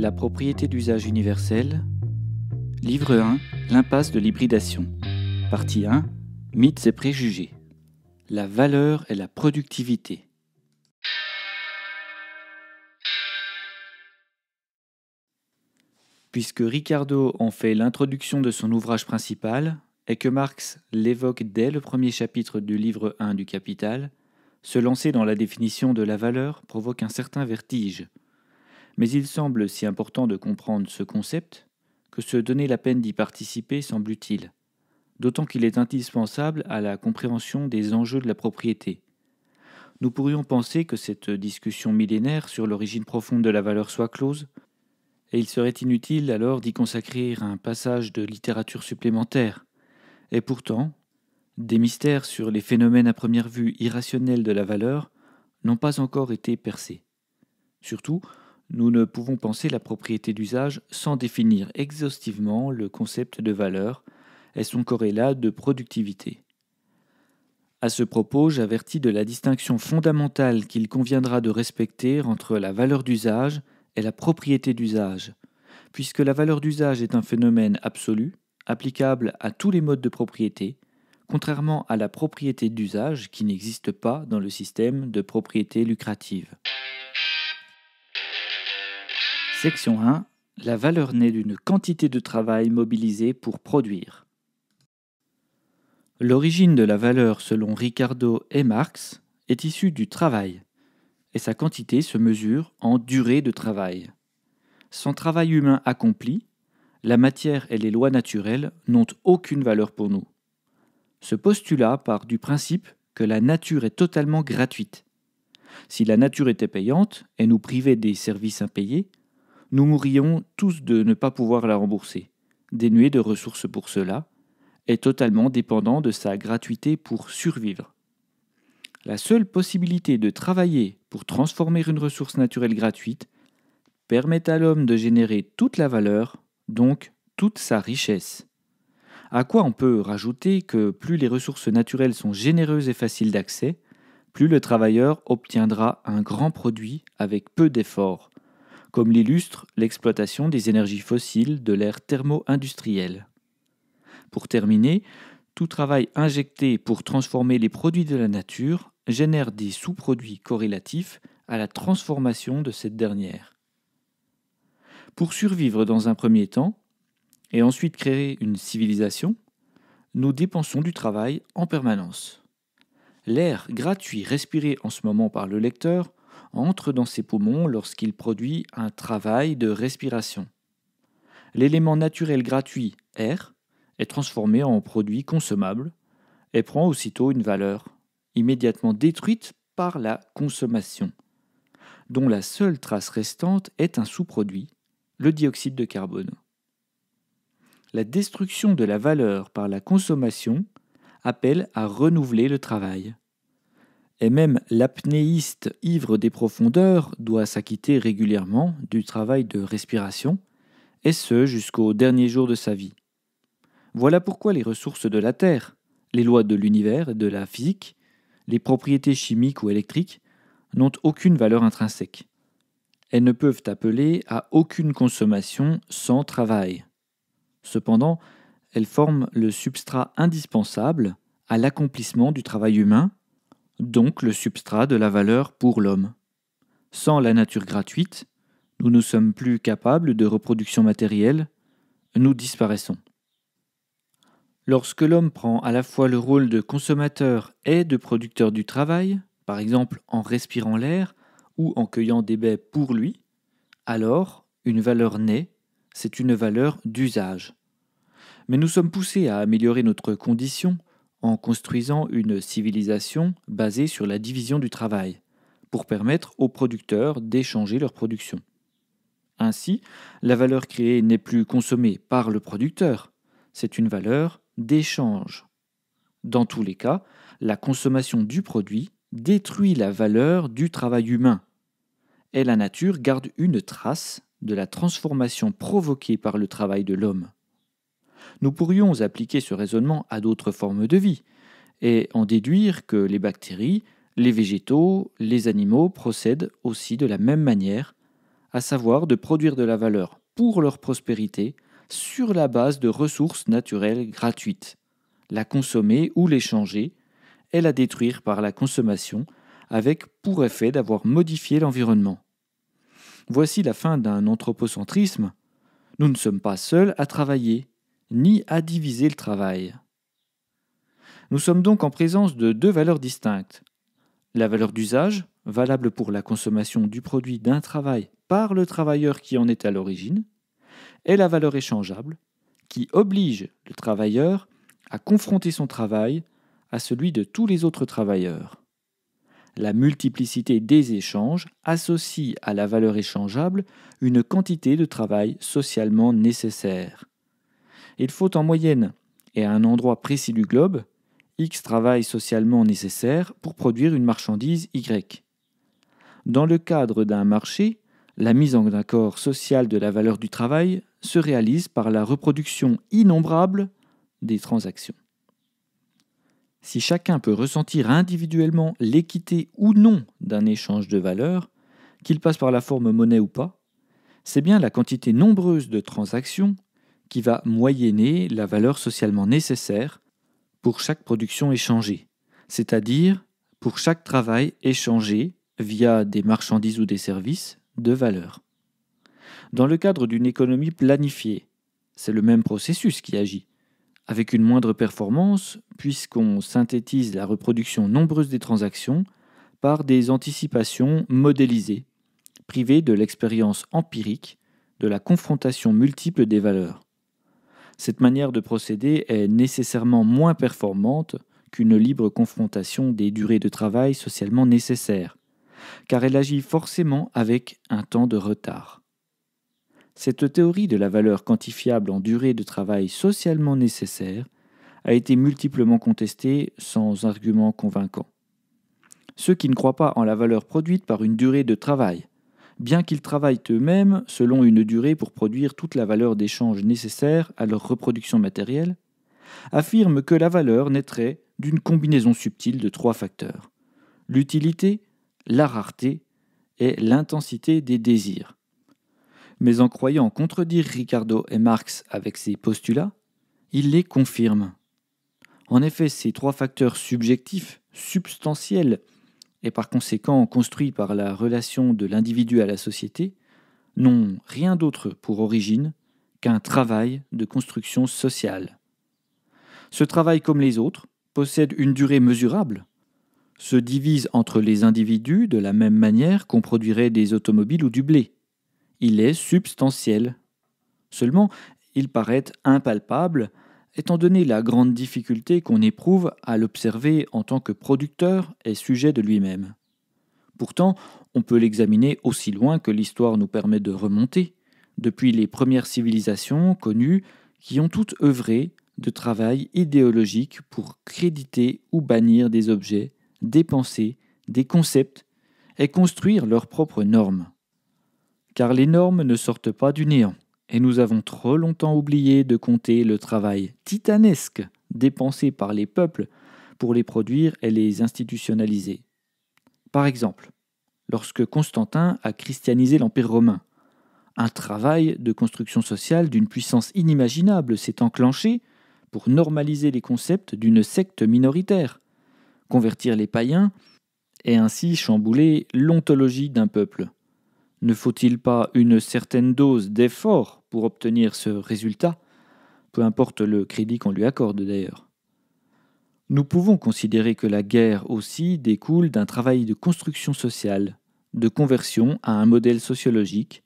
La propriété d'usage universel. Livre 1. L'impasse de l'hybridation. Partie 1. Mythes et préjugés. La valeur et la productivité. Puisque Ricardo en fait l'introduction de son ouvrage principal, et que Marx l'évoque dès le premier chapitre du livre 1 du Capital, se lancer dans la définition de la valeur provoque un certain vertige, mais il semble si important de comprendre ce concept que se donner la peine d'y participer semble utile, d'autant qu'il est indispensable à la compréhension des enjeux de la propriété. Nous pourrions penser que cette discussion millénaire sur l'origine profonde de la valeur soit close, et il serait inutile alors d'y consacrer un passage de littérature supplémentaire. Et pourtant, des mystères sur les phénomènes à première vue irrationnels de la valeur n'ont pas encore été percés. Surtout, nous ne pouvons penser la propriété d'usage sans définir exhaustivement le concept de valeur et son corrélat de productivité. À ce propos, j'avertis de la distinction fondamentale qu'il conviendra de respecter entre la valeur d'usage et la propriété d'usage, puisque la valeur d'usage est un phénomène absolu, applicable à tous les modes de propriété, contrairement à la propriété d'usage qui n'existe pas dans le système de propriété lucrative. Section 1. La valeur naît d'une quantité de travail mobilisée pour produire. L'origine de la valeur selon Ricardo et Marx est issue du travail, et sa quantité se mesure en durée de travail. Sans travail humain accompli, la matière et les lois naturelles n'ont aucune valeur pour nous. Ce postulat part du principe que la nature est totalement gratuite. Si la nature était payante et nous privait des services impayés, nous mourrions tous de ne pas pouvoir la rembourser, dénué de ressources pour cela, et totalement dépendant de sa gratuité pour survivre. La seule possibilité de travailler pour transformer une ressource naturelle gratuite permet à l'homme de générer toute la valeur, donc toute sa richesse. À quoi on peut rajouter que plus les ressources naturelles sont généreuses et faciles d'accès, plus le travailleur obtiendra un grand produit avec peu d'efforts comme l'illustre l'exploitation des énergies fossiles de l'ère thermo-industrielle. Pour terminer, tout travail injecté pour transformer les produits de la nature génère des sous-produits corrélatifs à la transformation de cette dernière. Pour survivre dans un premier temps, et ensuite créer une civilisation, nous dépensons du travail en permanence. L'air gratuit respiré en ce moment par le lecteur entre dans ses poumons lorsqu'il produit un travail de respiration. L'élément naturel gratuit air, est transformé en produit consommable et prend aussitôt une valeur, immédiatement détruite par la consommation, dont la seule trace restante est un sous-produit, le dioxyde de carbone. La destruction de la valeur par la consommation appelle à renouveler le travail et même l'apnéiste ivre des profondeurs doit s'acquitter régulièrement du travail de respiration, et ce jusqu'au dernier jour de sa vie. Voilà pourquoi les ressources de la Terre, les lois de l'univers et de la physique, les propriétés chimiques ou électriques, n'ont aucune valeur intrinsèque. Elles ne peuvent appeler à aucune consommation sans travail. Cependant, elles forment le substrat indispensable à l'accomplissement du travail humain donc le substrat de la valeur pour l'homme. Sans la nature gratuite, nous ne sommes plus capables de reproduction matérielle, nous disparaissons. Lorsque l'homme prend à la fois le rôle de consommateur et de producteur du travail, par exemple en respirant l'air ou en cueillant des baies pour lui, alors une valeur naît, c'est une valeur d'usage. Mais nous sommes poussés à améliorer notre condition en construisant une civilisation basée sur la division du travail, pour permettre aux producteurs d'échanger leur production. Ainsi, la valeur créée n'est plus consommée par le producteur, c'est une valeur d'échange. Dans tous les cas, la consommation du produit détruit la valeur du travail humain, et la nature garde une trace de la transformation provoquée par le travail de l'homme. Nous pourrions appliquer ce raisonnement à d'autres formes de vie et en déduire que les bactéries, les végétaux, les animaux procèdent aussi de la même manière, à savoir de produire de la valeur pour leur prospérité sur la base de ressources naturelles gratuites, la consommer ou l'échanger et la détruire par la consommation avec pour effet d'avoir modifié l'environnement. Voici la fin d'un anthropocentrisme. Nous ne sommes pas seuls à travailler, ni à diviser le travail. Nous sommes donc en présence de deux valeurs distinctes. La valeur d'usage, valable pour la consommation du produit d'un travail par le travailleur qui en est à l'origine, et la valeur échangeable, qui oblige le travailleur à confronter son travail à celui de tous les autres travailleurs. La multiplicité des échanges associe à la valeur échangeable une quantité de travail socialement nécessaire il faut en moyenne, et à un endroit précis du globe, X travail socialement nécessaire pour produire une marchandise Y. Dans le cadre d'un marché, la mise en accord social de la valeur du travail se réalise par la reproduction innombrable des transactions. Si chacun peut ressentir individuellement l'équité ou non d'un échange de valeur, qu'il passe par la forme monnaie ou pas, c'est bien la quantité nombreuse de transactions qui va moyenner la valeur socialement nécessaire pour chaque production échangée, c'est-à-dire pour chaque travail échangé via des marchandises ou des services de valeur. Dans le cadre d'une économie planifiée, c'est le même processus qui agit, avec une moindre performance puisqu'on synthétise la reproduction nombreuse des transactions par des anticipations modélisées, privées de l'expérience empirique de la confrontation multiple des valeurs. Cette manière de procéder est nécessairement moins performante qu'une libre confrontation des durées de travail socialement nécessaires, car elle agit forcément avec un temps de retard. Cette théorie de la valeur quantifiable en durée de travail socialement nécessaire a été multiplement contestée sans argument convaincant. Ceux qui ne croient pas en la valeur produite par une durée de travail bien qu'ils travaillent eux-mêmes selon une durée pour produire toute la valeur d'échange nécessaire à leur reproduction matérielle, affirment que la valeur naîtrait d'une combinaison subtile de trois facteurs l'utilité, la rareté et l'intensité des désirs. Mais en croyant contredire Ricardo et Marx avec ces postulats, il les confirme. En effet, ces trois facteurs subjectifs, substantiels, et par conséquent construit par la relation de l'individu à la société, n'ont rien d'autre pour origine qu'un travail de construction sociale. Ce travail comme les autres possède une durée mesurable, se divise entre les individus de la même manière qu'on produirait des automobiles ou du blé. Il est substantiel. Seulement, il paraît impalpable étant donné la grande difficulté qu'on éprouve à l'observer en tant que producteur et sujet de lui-même. Pourtant, on peut l'examiner aussi loin que l'histoire nous permet de remonter, depuis les premières civilisations connues qui ont toutes œuvré de travail idéologique pour créditer ou bannir des objets, des pensées, des concepts, et construire leurs propres normes. Car les normes ne sortent pas du néant. Et nous avons trop longtemps oublié de compter le travail titanesque dépensé par les peuples pour les produire et les institutionnaliser. Par exemple, lorsque Constantin a christianisé l'Empire romain, un travail de construction sociale d'une puissance inimaginable s'est enclenché pour normaliser les concepts d'une secte minoritaire, convertir les païens et ainsi chambouler l'ontologie d'un peuple. Ne faut-il pas une certaine dose d'effort pour obtenir ce résultat Peu importe le crédit qu'on lui accorde d'ailleurs. Nous pouvons considérer que la guerre aussi découle d'un travail de construction sociale, de conversion à un modèle sociologique,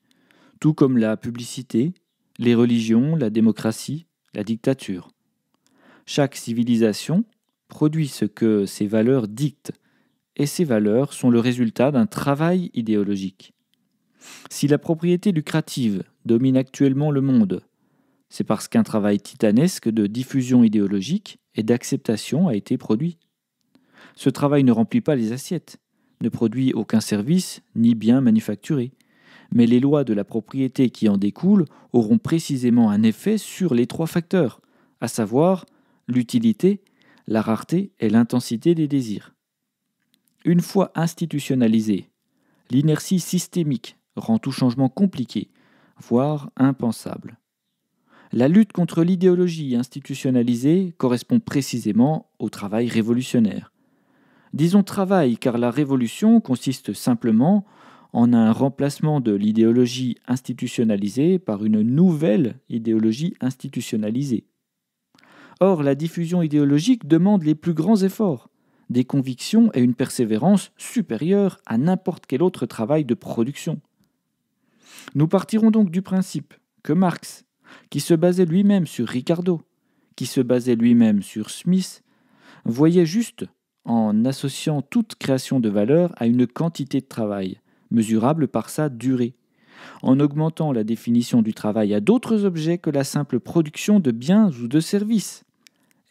tout comme la publicité, les religions, la démocratie, la dictature. Chaque civilisation produit ce que ses valeurs dictent, et ces valeurs sont le résultat d'un travail idéologique. Si la propriété lucrative domine actuellement le monde, c'est parce qu'un travail titanesque de diffusion idéologique et d'acceptation a été produit. Ce travail ne remplit pas les assiettes, ne produit aucun service ni bien manufacturé, mais les lois de la propriété qui en découlent auront précisément un effet sur les trois facteurs, à savoir l'utilité, la rareté et l'intensité des désirs. Une fois institutionnalisée, l'inertie systémique rend tout changement compliqué, voire impensable. La lutte contre l'idéologie institutionnalisée correspond précisément au travail révolutionnaire. Disons travail car la révolution consiste simplement en un remplacement de l'idéologie institutionnalisée par une nouvelle idéologie institutionnalisée. Or, la diffusion idéologique demande les plus grands efforts, des convictions et une persévérance supérieures à n'importe quel autre travail de production. Nous partirons donc du principe que Marx, qui se basait lui-même sur Ricardo, qui se basait lui-même sur Smith, voyait juste en associant toute création de valeur à une quantité de travail, mesurable par sa durée, en augmentant la définition du travail à d'autres objets que la simple production de biens ou de services,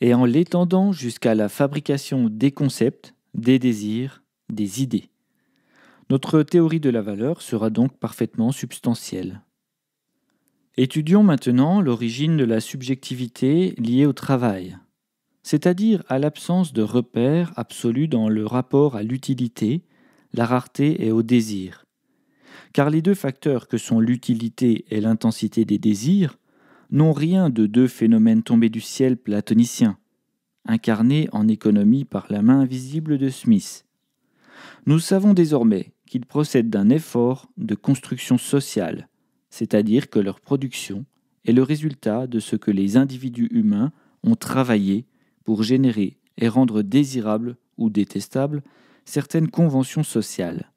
et en l'étendant jusqu'à la fabrication des concepts, des désirs, des idées. Notre théorie de la valeur sera donc parfaitement substantielle. Étudions maintenant l'origine de la subjectivité liée au travail, c'est-à-dire à, l'absence de repères absolu dans le rapport à l'utilité, la rareté et au désir. Car les deux facteurs que sont l'utilité et l'intensité des désirs n'ont rien de deux phénomènes tombés du ciel platonicien, incarnés en économie par la main invisible de Smith nous savons désormais qu'ils procèdent d'un effort de construction sociale, c'est-à-dire que leur production est le résultat de ce que les individus humains ont travaillé pour générer et rendre désirables ou détestables certaines conventions sociales.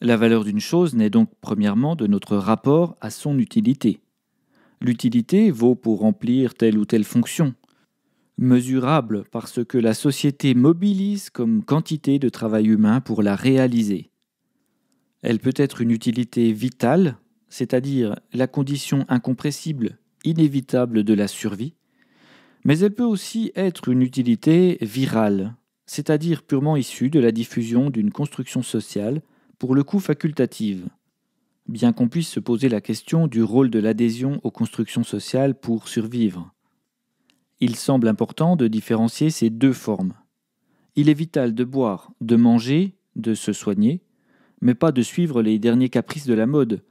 La valeur d'une chose naît donc premièrement de notre rapport à son utilité. L'utilité vaut pour remplir telle ou telle fonction, mesurable parce que la société mobilise comme quantité de travail humain pour la réaliser. Elle peut être une utilité vitale, c'est-à-dire la condition incompressible, inévitable de la survie, mais elle peut aussi être une utilité virale, c'est-à-dire purement issue de la diffusion d'une construction sociale, pour le coup facultative, bien qu'on puisse se poser la question du rôle de l'adhésion aux constructions sociales pour survivre. Il semble important de différencier ces deux formes. Il est vital de boire, de manger, de se soigner, mais pas de suivre les derniers caprices de la mode,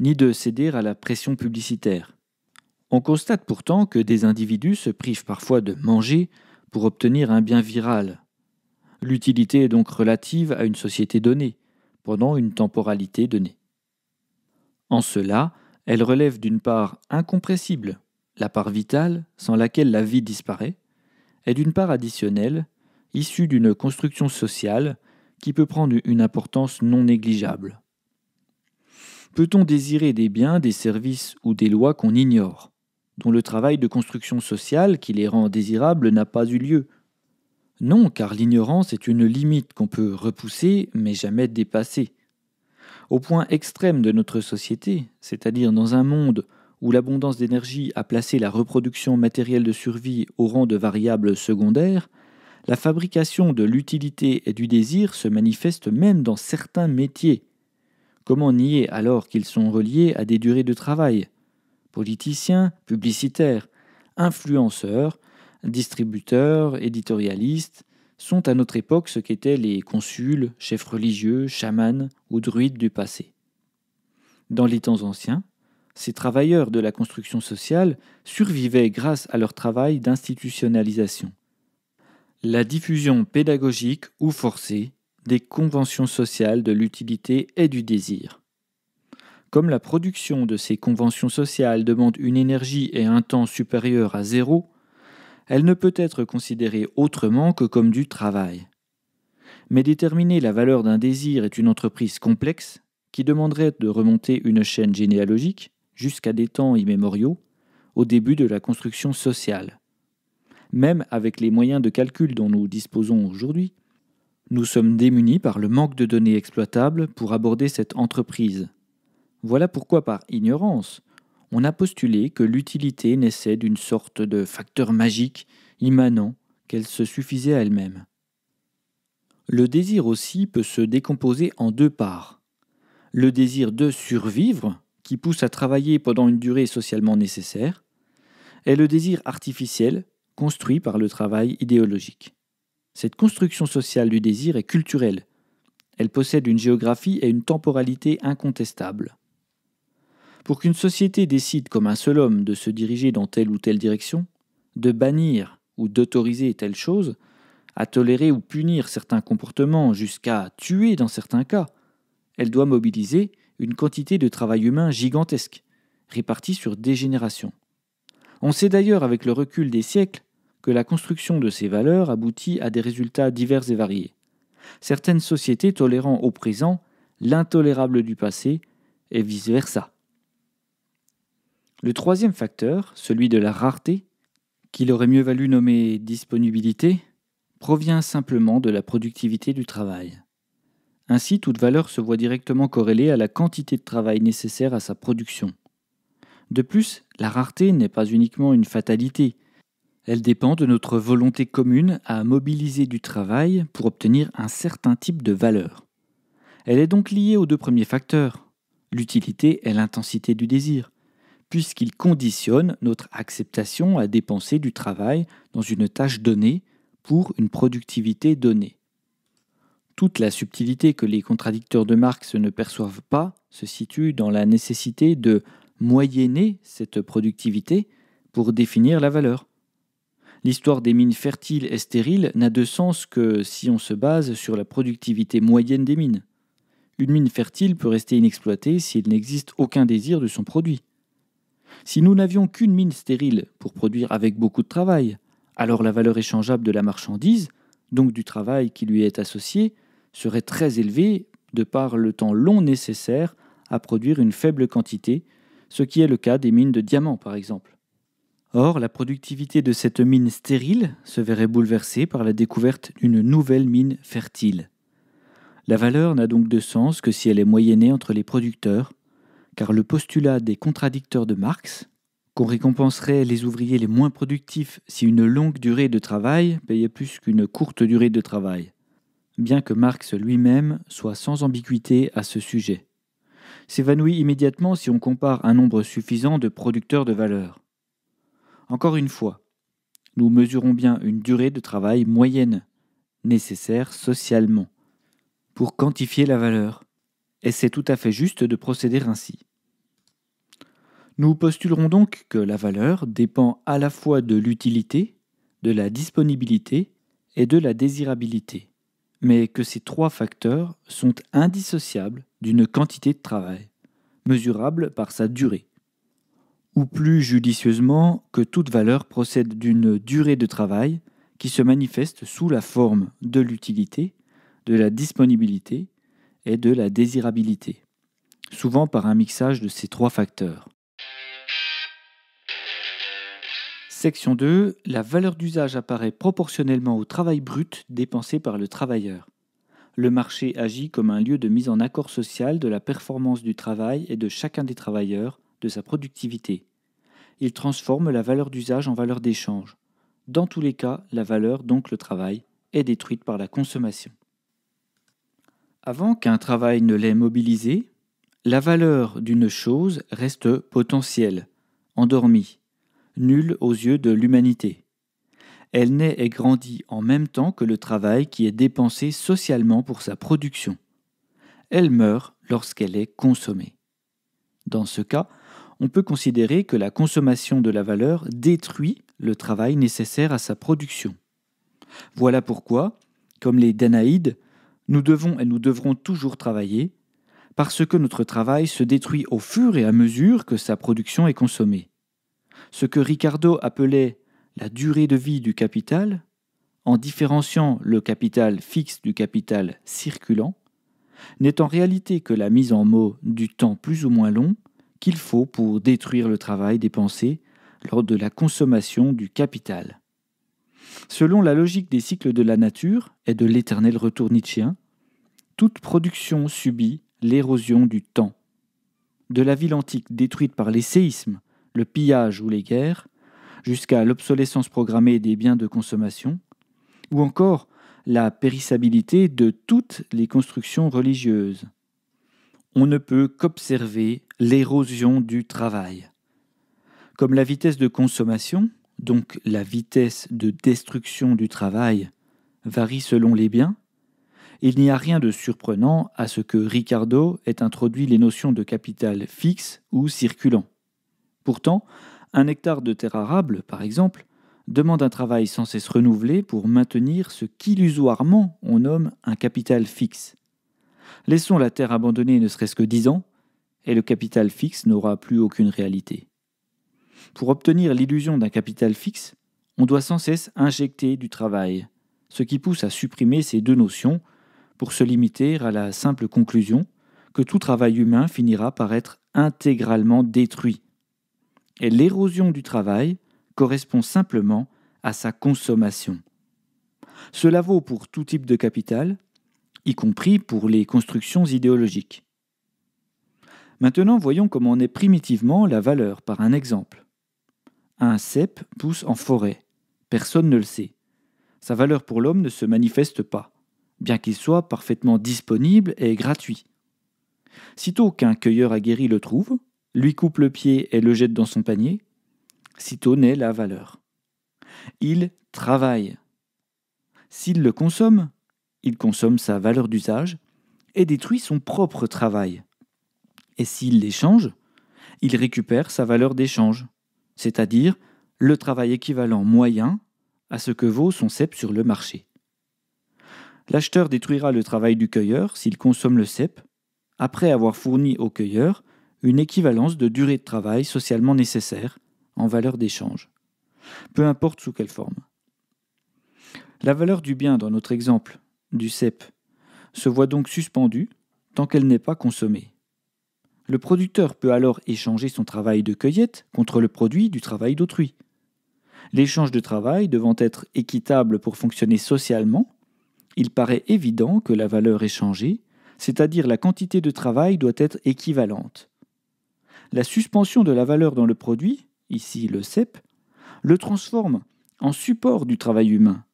ni de céder à la pression publicitaire. On constate pourtant que des individus se privent parfois de manger pour obtenir un bien viral. L'utilité est donc relative à une société donnée, pendant une temporalité donnée. En cela, elle relève d'une part incompressible la part vitale, sans laquelle la vie disparaît, est d'une part additionnelle, issue d'une construction sociale qui peut prendre une importance non négligeable. Peut-on désirer des biens, des services ou des lois qu'on ignore, dont le travail de construction sociale qui les rend désirables n'a pas eu lieu Non, car l'ignorance est une limite qu'on peut repousser mais jamais dépasser. Au point extrême de notre société, c'est-à-dire dans un monde où l'abondance d'énergie a placé la reproduction matérielle de survie au rang de variable secondaire, la fabrication de l'utilité et du désir se manifeste même dans certains métiers. Comment nier alors qu'ils sont reliés à des durées de travail Politiciens, publicitaires, influenceurs, distributeurs, éditorialistes sont à notre époque ce qu'étaient les consuls, chefs religieux, chamans ou druides du passé. Dans les temps anciens, ces travailleurs de la construction sociale survivaient grâce à leur travail d'institutionnalisation. La diffusion pédagogique ou forcée des conventions sociales de l'utilité et du désir. Comme la production de ces conventions sociales demande une énergie et un temps supérieurs à zéro, elle ne peut être considérée autrement que comme du travail. Mais déterminer la valeur d'un désir est une entreprise complexe qui demanderait de remonter une chaîne généalogique, jusqu'à des temps immémoriaux, au début de la construction sociale. Même avec les moyens de calcul dont nous disposons aujourd'hui, nous sommes démunis par le manque de données exploitables pour aborder cette entreprise. Voilà pourquoi par ignorance, on a postulé que l'utilité naissait d'une sorte de facteur magique immanent qu'elle se suffisait à elle-même. Le désir aussi peut se décomposer en deux parts. Le désir de survivre, qui pousse à travailler pendant une durée socialement nécessaire, est le désir artificiel construit par le travail idéologique. Cette construction sociale du désir est culturelle. Elle possède une géographie et une temporalité incontestables. Pour qu'une société décide comme un seul homme de se diriger dans telle ou telle direction, de bannir ou d'autoriser telle chose, à tolérer ou punir certains comportements jusqu'à tuer dans certains cas, elle doit mobiliser une quantité de travail humain gigantesque, répartie sur des générations. On sait d'ailleurs avec le recul des siècles que la construction de ces valeurs aboutit à des résultats divers et variés. Certaines sociétés tolérant au présent l'intolérable du passé et vice-versa. Le troisième facteur, celui de la rareté, qu'il aurait mieux valu nommer disponibilité, provient simplement de la productivité du travail. Ainsi, toute valeur se voit directement corrélée à la quantité de travail nécessaire à sa production. De plus, la rareté n'est pas uniquement une fatalité. Elle dépend de notre volonté commune à mobiliser du travail pour obtenir un certain type de valeur. Elle est donc liée aux deux premiers facteurs, l'utilité et l'intensité du désir, puisqu'ils conditionnent notre acceptation à dépenser du travail dans une tâche donnée pour une productivité donnée. Toute la subtilité que les contradicteurs de Marx ne perçoivent pas se situe dans la nécessité de moyenner cette productivité pour définir la valeur. L'histoire des mines fertiles et stériles n'a de sens que si on se base sur la productivité moyenne des mines. Une mine fertile peut rester inexploitée s'il n'existe aucun désir de son produit. Si nous n'avions qu'une mine stérile pour produire avec beaucoup de travail, alors la valeur échangeable de la marchandise, donc du travail qui lui est associé, serait très élevé de par le temps long nécessaire à produire une faible quantité, ce qui est le cas des mines de diamants par exemple. Or, la productivité de cette mine stérile se verrait bouleversée par la découverte d'une nouvelle mine fertile. La valeur n'a donc de sens que si elle est moyennée entre les producteurs, car le postulat des contradicteurs de Marx, qu'on récompenserait les ouvriers les moins productifs si une longue durée de travail payait plus qu'une courte durée de travail, bien que Marx lui-même soit sans ambiguïté à ce sujet. S'évanouit immédiatement si on compare un nombre suffisant de producteurs de valeur. Encore une fois, nous mesurons bien une durée de travail moyenne, nécessaire socialement, pour quantifier la valeur, et c'est tout à fait juste de procéder ainsi. Nous postulerons donc que la valeur dépend à la fois de l'utilité, de la disponibilité et de la désirabilité mais que ces trois facteurs sont indissociables d'une quantité de travail, mesurable par sa durée. Ou plus judicieusement, que toute valeur procède d'une durée de travail qui se manifeste sous la forme de l'utilité, de la disponibilité et de la désirabilité, souvent par un mixage de ces trois facteurs. Section 2. La valeur d'usage apparaît proportionnellement au travail brut dépensé par le travailleur. Le marché agit comme un lieu de mise en accord social de la performance du travail et de chacun des travailleurs, de sa productivité. Il transforme la valeur d'usage en valeur d'échange. Dans tous les cas, la valeur, donc le travail, est détruite par la consommation. Avant qu'un travail ne l'ait mobilisé, la valeur d'une chose reste potentielle, endormie, nulle aux yeux de l'humanité. Elle naît et grandit en même temps que le travail qui est dépensé socialement pour sa production. Elle meurt lorsqu'elle est consommée. Dans ce cas, on peut considérer que la consommation de la valeur détruit le travail nécessaire à sa production. Voilà pourquoi, comme les Danaïdes, nous devons et nous devrons toujours travailler, parce que notre travail se détruit au fur et à mesure que sa production est consommée ce que Ricardo appelait la durée de vie du capital, en différenciant le capital fixe du capital circulant, n'est en réalité que la mise en mots du temps plus ou moins long qu'il faut pour détruire le travail dépensé lors de la consommation du capital. Selon la logique des cycles de la nature et de l'éternel retour nietzschéen, toute production subit l'érosion du temps. De la ville antique détruite par les séismes le pillage ou les guerres, jusqu'à l'obsolescence programmée des biens de consommation, ou encore la périssabilité de toutes les constructions religieuses. On ne peut qu'observer l'érosion du travail. Comme la vitesse de consommation, donc la vitesse de destruction du travail, varie selon les biens, il n'y a rien de surprenant à ce que Ricardo ait introduit les notions de capital fixe ou circulant. Pourtant, un hectare de terre arable, par exemple, demande un travail sans cesse renouvelé pour maintenir ce qu'illusoirement on nomme un capital fixe. Laissons la terre abandonnée ne serait-ce que dix ans, et le capital fixe n'aura plus aucune réalité. Pour obtenir l'illusion d'un capital fixe, on doit sans cesse injecter du travail, ce qui pousse à supprimer ces deux notions pour se limiter à la simple conclusion que tout travail humain finira par être intégralement détruit et l'érosion du travail correspond simplement à sa consommation. Cela vaut pour tout type de capital, y compris pour les constructions idéologiques. Maintenant, voyons comment on est primitivement la valeur par un exemple. Un cep pousse en forêt. Personne ne le sait. Sa valeur pour l'homme ne se manifeste pas, bien qu'il soit parfaitement disponible et gratuit. Sitôt qu'un cueilleur aguerri le trouve, lui coupe le pied et le jette dans son panier, sitôt naît la valeur. Il travaille. S'il le consomme, il consomme sa valeur d'usage et détruit son propre travail. Et s'il l'échange, il récupère sa valeur d'échange, c'est-à-dire le travail équivalent moyen à ce que vaut son cep sur le marché. L'acheteur détruira le travail du cueilleur s'il consomme le cep, après avoir fourni au cueilleur une équivalence de durée de travail socialement nécessaire en valeur d'échange, peu importe sous quelle forme. La valeur du bien dans notre exemple, du CEP, se voit donc suspendue tant qu'elle n'est pas consommée. Le producteur peut alors échanger son travail de cueillette contre le produit du travail d'autrui. L'échange de travail devant être équitable pour fonctionner socialement, il paraît évident que la valeur échangée, c'est-à-dire la quantité de travail, doit être équivalente la suspension de la valeur dans le produit, ici le CEP, le transforme en support du travail humain,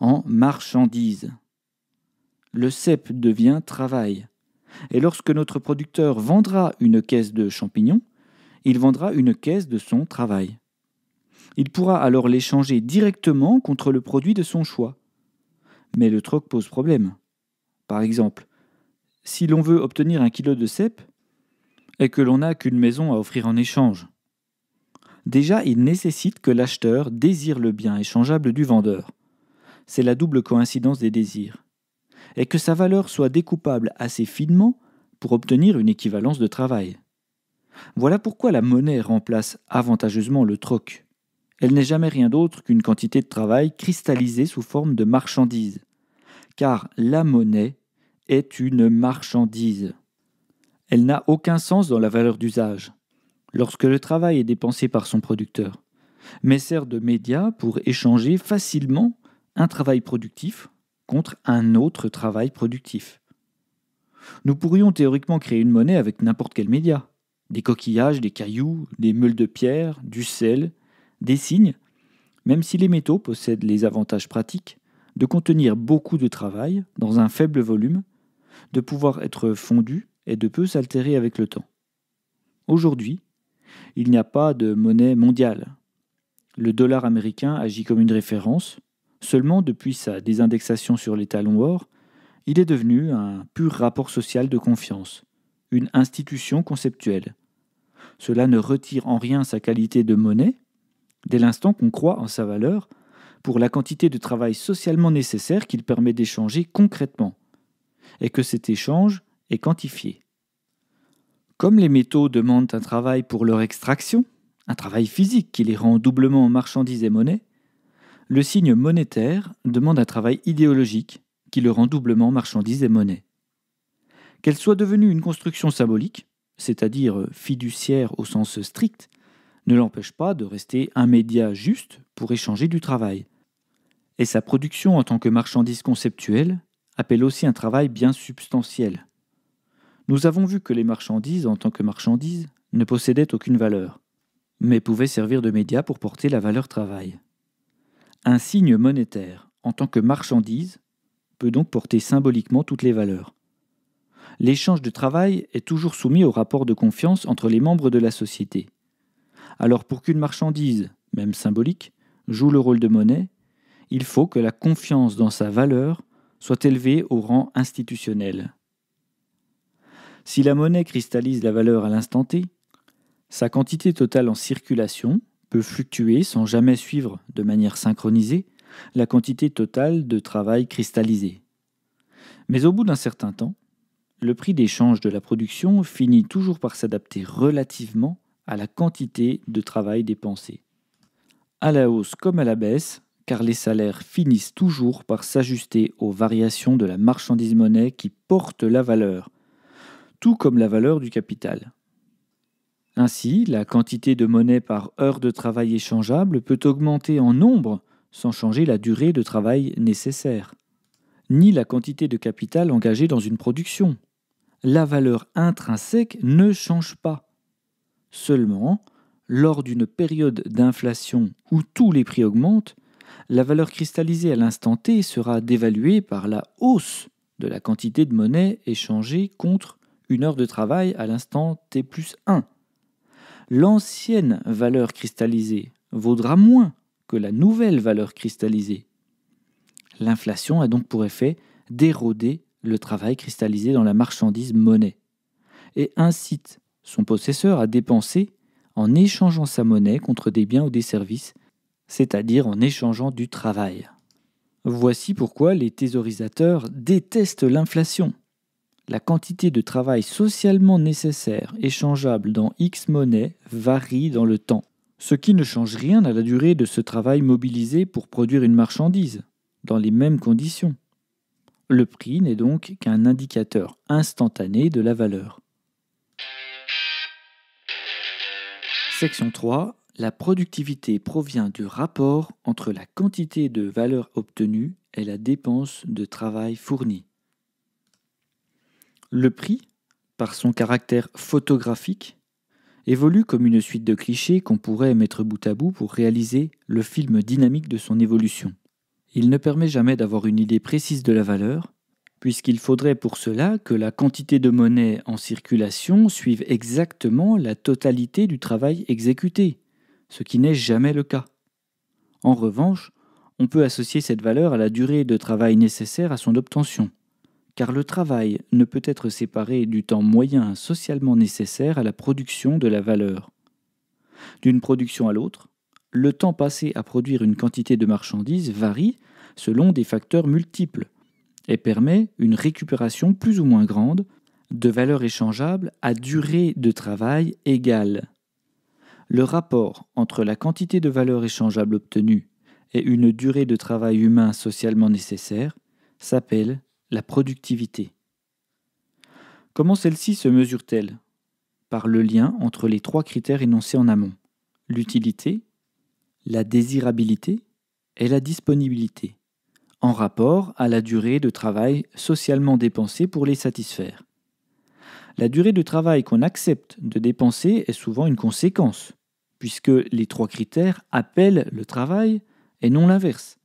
en marchandise. Le CEP devient travail. Et lorsque notre producteur vendra une caisse de champignons, il vendra une caisse de son travail. Il pourra alors l'échanger directement contre le produit de son choix. Mais le troc pose problème. Par exemple, si l'on veut obtenir un kilo de cèpe, et que l'on n'a qu'une maison à offrir en échange. Déjà, il nécessite que l'acheteur désire le bien échangeable du vendeur. C'est la double coïncidence des désirs. Et que sa valeur soit découpable assez finement pour obtenir une équivalence de travail. Voilà pourquoi la monnaie remplace avantageusement le troc. Elle n'est jamais rien d'autre qu'une quantité de travail cristallisée sous forme de marchandise. Car la monnaie est une marchandise. Elle n'a aucun sens dans la valeur d'usage, lorsque le travail est dépensé par son producteur, mais sert de média pour échanger facilement un travail productif contre un autre travail productif. Nous pourrions théoriquement créer une monnaie avec n'importe quel média. Des coquillages, des cailloux, des meules de pierre, du sel, des signes, même si les métaux possèdent les avantages pratiques de contenir beaucoup de travail dans un faible volume, de pouvoir être fondus et de peu s'altérer avec le temps. Aujourd'hui, il n'y a pas de monnaie mondiale. Le dollar américain agit comme une référence, seulement depuis sa désindexation sur les talons or, il est devenu un pur rapport social de confiance, une institution conceptuelle. Cela ne retire en rien sa qualité de monnaie, dès l'instant qu'on croit en sa valeur, pour la quantité de travail socialement nécessaire qu'il permet d'échanger concrètement, et que cet échange et quantifié. Comme les métaux demandent un travail pour leur extraction, un travail physique qui les rend doublement marchandises et monnaie, le signe monétaire demande un travail idéologique qui le rend doublement marchandise et monnaie. Qu'elle soit devenue une construction symbolique, c'est-à-dire fiduciaire au sens strict, ne l'empêche pas de rester un média juste pour échanger du travail. Et sa production en tant que marchandise conceptuelle appelle aussi un travail bien substantiel, nous avons vu que les marchandises, en tant que marchandises, ne possédaient aucune valeur, mais pouvaient servir de média pour porter la valeur travail. Un signe monétaire, en tant que marchandise, peut donc porter symboliquement toutes les valeurs. L'échange de travail est toujours soumis au rapport de confiance entre les membres de la société. Alors pour qu'une marchandise, même symbolique, joue le rôle de monnaie, il faut que la confiance dans sa valeur soit élevée au rang institutionnel. Si la monnaie cristallise la valeur à l'instant T, sa quantité totale en circulation peut fluctuer sans jamais suivre de manière synchronisée la quantité totale de travail cristallisé. Mais au bout d'un certain temps, le prix d'échange de la production finit toujours par s'adapter relativement à la quantité de travail dépensé. À la hausse comme à la baisse, car les salaires finissent toujours par s'ajuster aux variations de la marchandise monnaie qui porte la valeur, tout comme la valeur du capital. Ainsi, la quantité de monnaie par heure de travail échangeable peut augmenter en nombre sans changer la durée de travail nécessaire, ni la quantité de capital engagée dans une production. La valeur intrinsèque ne change pas. Seulement, lors d'une période d'inflation où tous les prix augmentent, la valeur cristallisée à l'instant T sera dévaluée par la hausse de la quantité de monnaie échangée contre une heure de travail à l'instant t plus 1. L'ancienne valeur cristallisée vaudra moins que la nouvelle valeur cristallisée. L'inflation a donc pour effet d'éroder le travail cristallisé dans la marchandise monnaie et incite son possesseur à dépenser en échangeant sa monnaie contre des biens ou des services, c'est-à-dire en échangeant du travail. Voici pourquoi les thésaurisateurs détestent l'inflation la quantité de travail socialement nécessaire échangeable dans X monnaie varie dans le temps, ce qui ne change rien à la durée de ce travail mobilisé pour produire une marchandise, dans les mêmes conditions. Le prix n'est donc qu'un indicateur instantané de la valeur. Section 3. La productivité provient du rapport entre la quantité de valeur obtenue et la dépense de travail fournie. Le prix, par son caractère photographique, évolue comme une suite de clichés qu'on pourrait mettre bout à bout pour réaliser le film dynamique de son évolution. Il ne permet jamais d'avoir une idée précise de la valeur, puisqu'il faudrait pour cela que la quantité de monnaie en circulation suive exactement la totalité du travail exécuté, ce qui n'est jamais le cas. En revanche, on peut associer cette valeur à la durée de travail nécessaire à son obtention, car le travail ne peut être séparé du temps moyen socialement nécessaire à la production de la valeur. D'une production à l'autre, le temps passé à produire une quantité de marchandises varie selon des facteurs multiples et permet une récupération plus ou moins grande de valeur échangeable à durée de travail égale. Le rapport entre la quantité de valeur échangeable obtenue et une durée de travail humain socialement nécessaire s'appelle la productivité. Comment celle-ci se mesure-t-elle Par le lien entre les trois critères énoncés en amont, l'utilité, la désirabilité et la disponibilité, en rapport à la durée de travail socialement dépensée pour les satisfaire. La durée de travail qu'on accepte de dépenser est souvent une conséquence, puisque les trois critères appellent le travail et non l'inverse.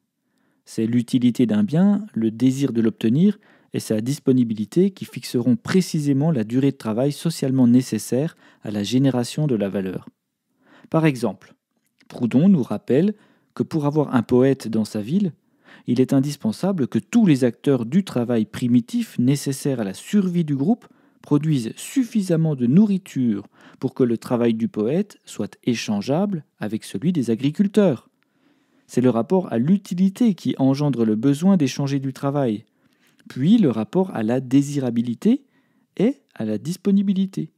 C'est l'utilité d'un bien, le désir de l'obtenir et sa disponibilité qui fixeront précisément la durée de travail socialement nécessaire à la génération de la valeur. Par exemple, Proudhon nous rappelle que pour avoir un poète dans sa ville, il est indispensable que tous les acteurs du travail primitif nécessaire à la survie du groupe produisent suffisamment de nourriture pour que le travail du poète soit échangeable avec celui des agriculteurs c'est le rapport à l'utilité qui engendre le besoin d'échanger du travail, puis le rapport à la désirabilité et à la disponibilité.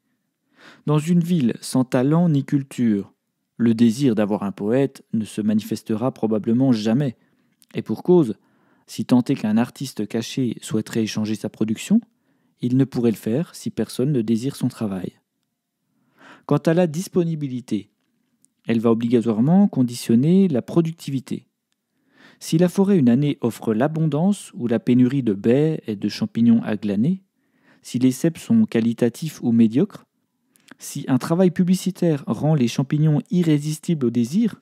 Dans une ville sans talent ni culture, le désir d'avoir un poète ne se manifestera probablement jamais. Et pour cause, si tant est qu'un artiste caché souhaiterait échanger sa production, il ne pourrait le faire si personne ne désire son travail. Quant à la disponibilité, elle va obligatoirement conditionner la productivité. Si la forêt une année offre l'abondance ou la pénurie de baies et de champignons à glaner, si les ceps sont qualitatifs ou médiocres, si un travail publicitaire rend les champignons irrésistibles au désir,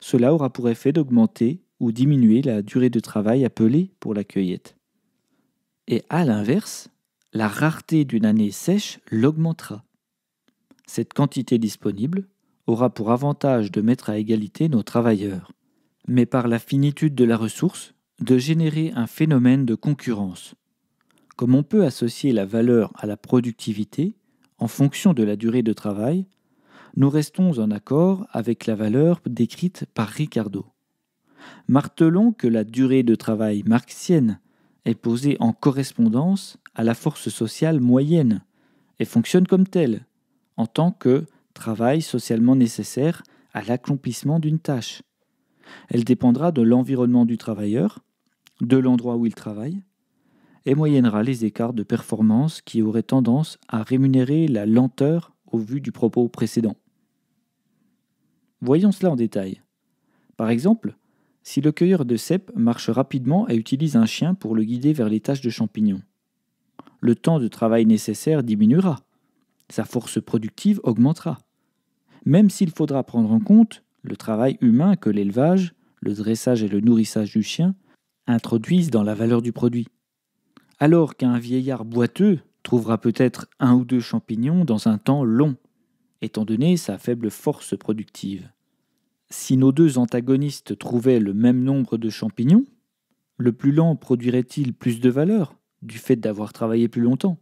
cela aura pour effet d'augmenter ou diminuer la durée de travail appelée pour la cueillette. Et à l'inverse, la rareté d'une année sèche l'augmentera. Cette quantité disponible aura pour avantage de mettre à égalité nos travailleurs, mais par la finitude de la ressource, de générer un phénomène de concurrence. Comme on peut associer la valeur à la productivité en fonction de la durée de travail, nous restons en accord avec la valeur décrite par Ricardo. Martelons que la durée de travail marxienne est posée en correspondance à la force sociale moyenne et fonctionne comme telle, en tant que travail socialement nécessaire à l'accomplissement d'une tâche. Elle dépendra de l'environnement du travailleur, de l'endroit où il travaille, et moyennera les écarts de performance qui auraient tendance à rémunérer la lenteur au vu du propos précédent. Voyons cela en détail. Par exemple, si le cueilleur de cèpes marche rapidement et utilise un chien pour le guider vers les tâches de champignons, le temps de travail nécessaire diminuera sa force productive augmentera, même s'il faudra prendre en compte le travail humain que l'élevage, le dressage et le nourrissage du chien introduisent dans la valeur du produit. Alors qu'un vieillard boiteux trouvera peut-être un ou deux champignons dans un temps long, étant donné sa faible force productive. Si nos deux antagonistes trouvaient le même nombre de champignons, le plus lent produirait-il plus de valeur du fait d'avoir travaillé plus longtemps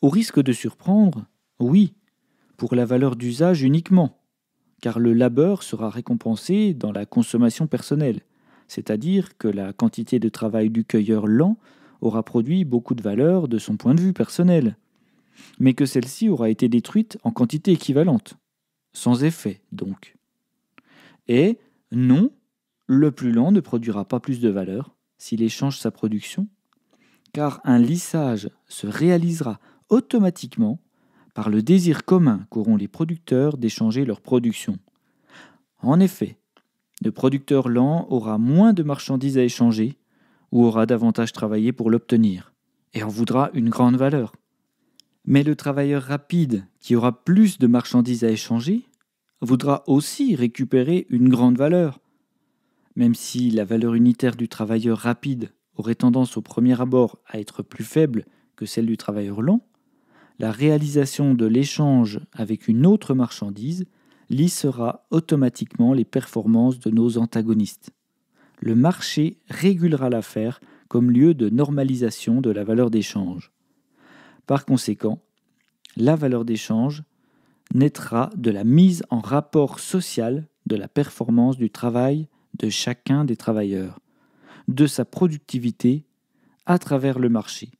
Au risque de surprendre, oui, pour la valeur d'usage uniquement, car le labeur sera récompensé dans la consommation personnelle, c'est-à-dire que la quantité de travail du cueilleur lent aura produit beaucoup de valeur de son point de vue personnel, mais que celle-ci aura été détruite en quantité équivalente, sans effet donc. Et non, le plus lent ne produira pas plus de valeur s'il échange sa production, car un lissage se réalisera automatiquement par le désir commun qu'auront les producteurs d'échanger leur production. En effet, le producteur lent aura moins de marchandises à échanger ou aura davantage travaillé pour l'obtenir et en voudra une grande valeur. Mais le travailleur rapide qui aura plus de marchandises à échanger voudra aussi récupérer une grande valeur. Même si la valeur unitaire du travailleur rapide aurait tendance au premier abord à être plus faible que celle du travailleur lent, la réalisation de l'échange avec une autre marchandise lissera automatiquement les performances de nos antagonistes. Le marché régulera l'affaire comme lieu de normalisation de la valeur d'échange. Par conséquent, la valeur d'échange naîtra de la mise en rapport social de la performance du travail de chacun des travailleurs, de sa productivité à travers le marché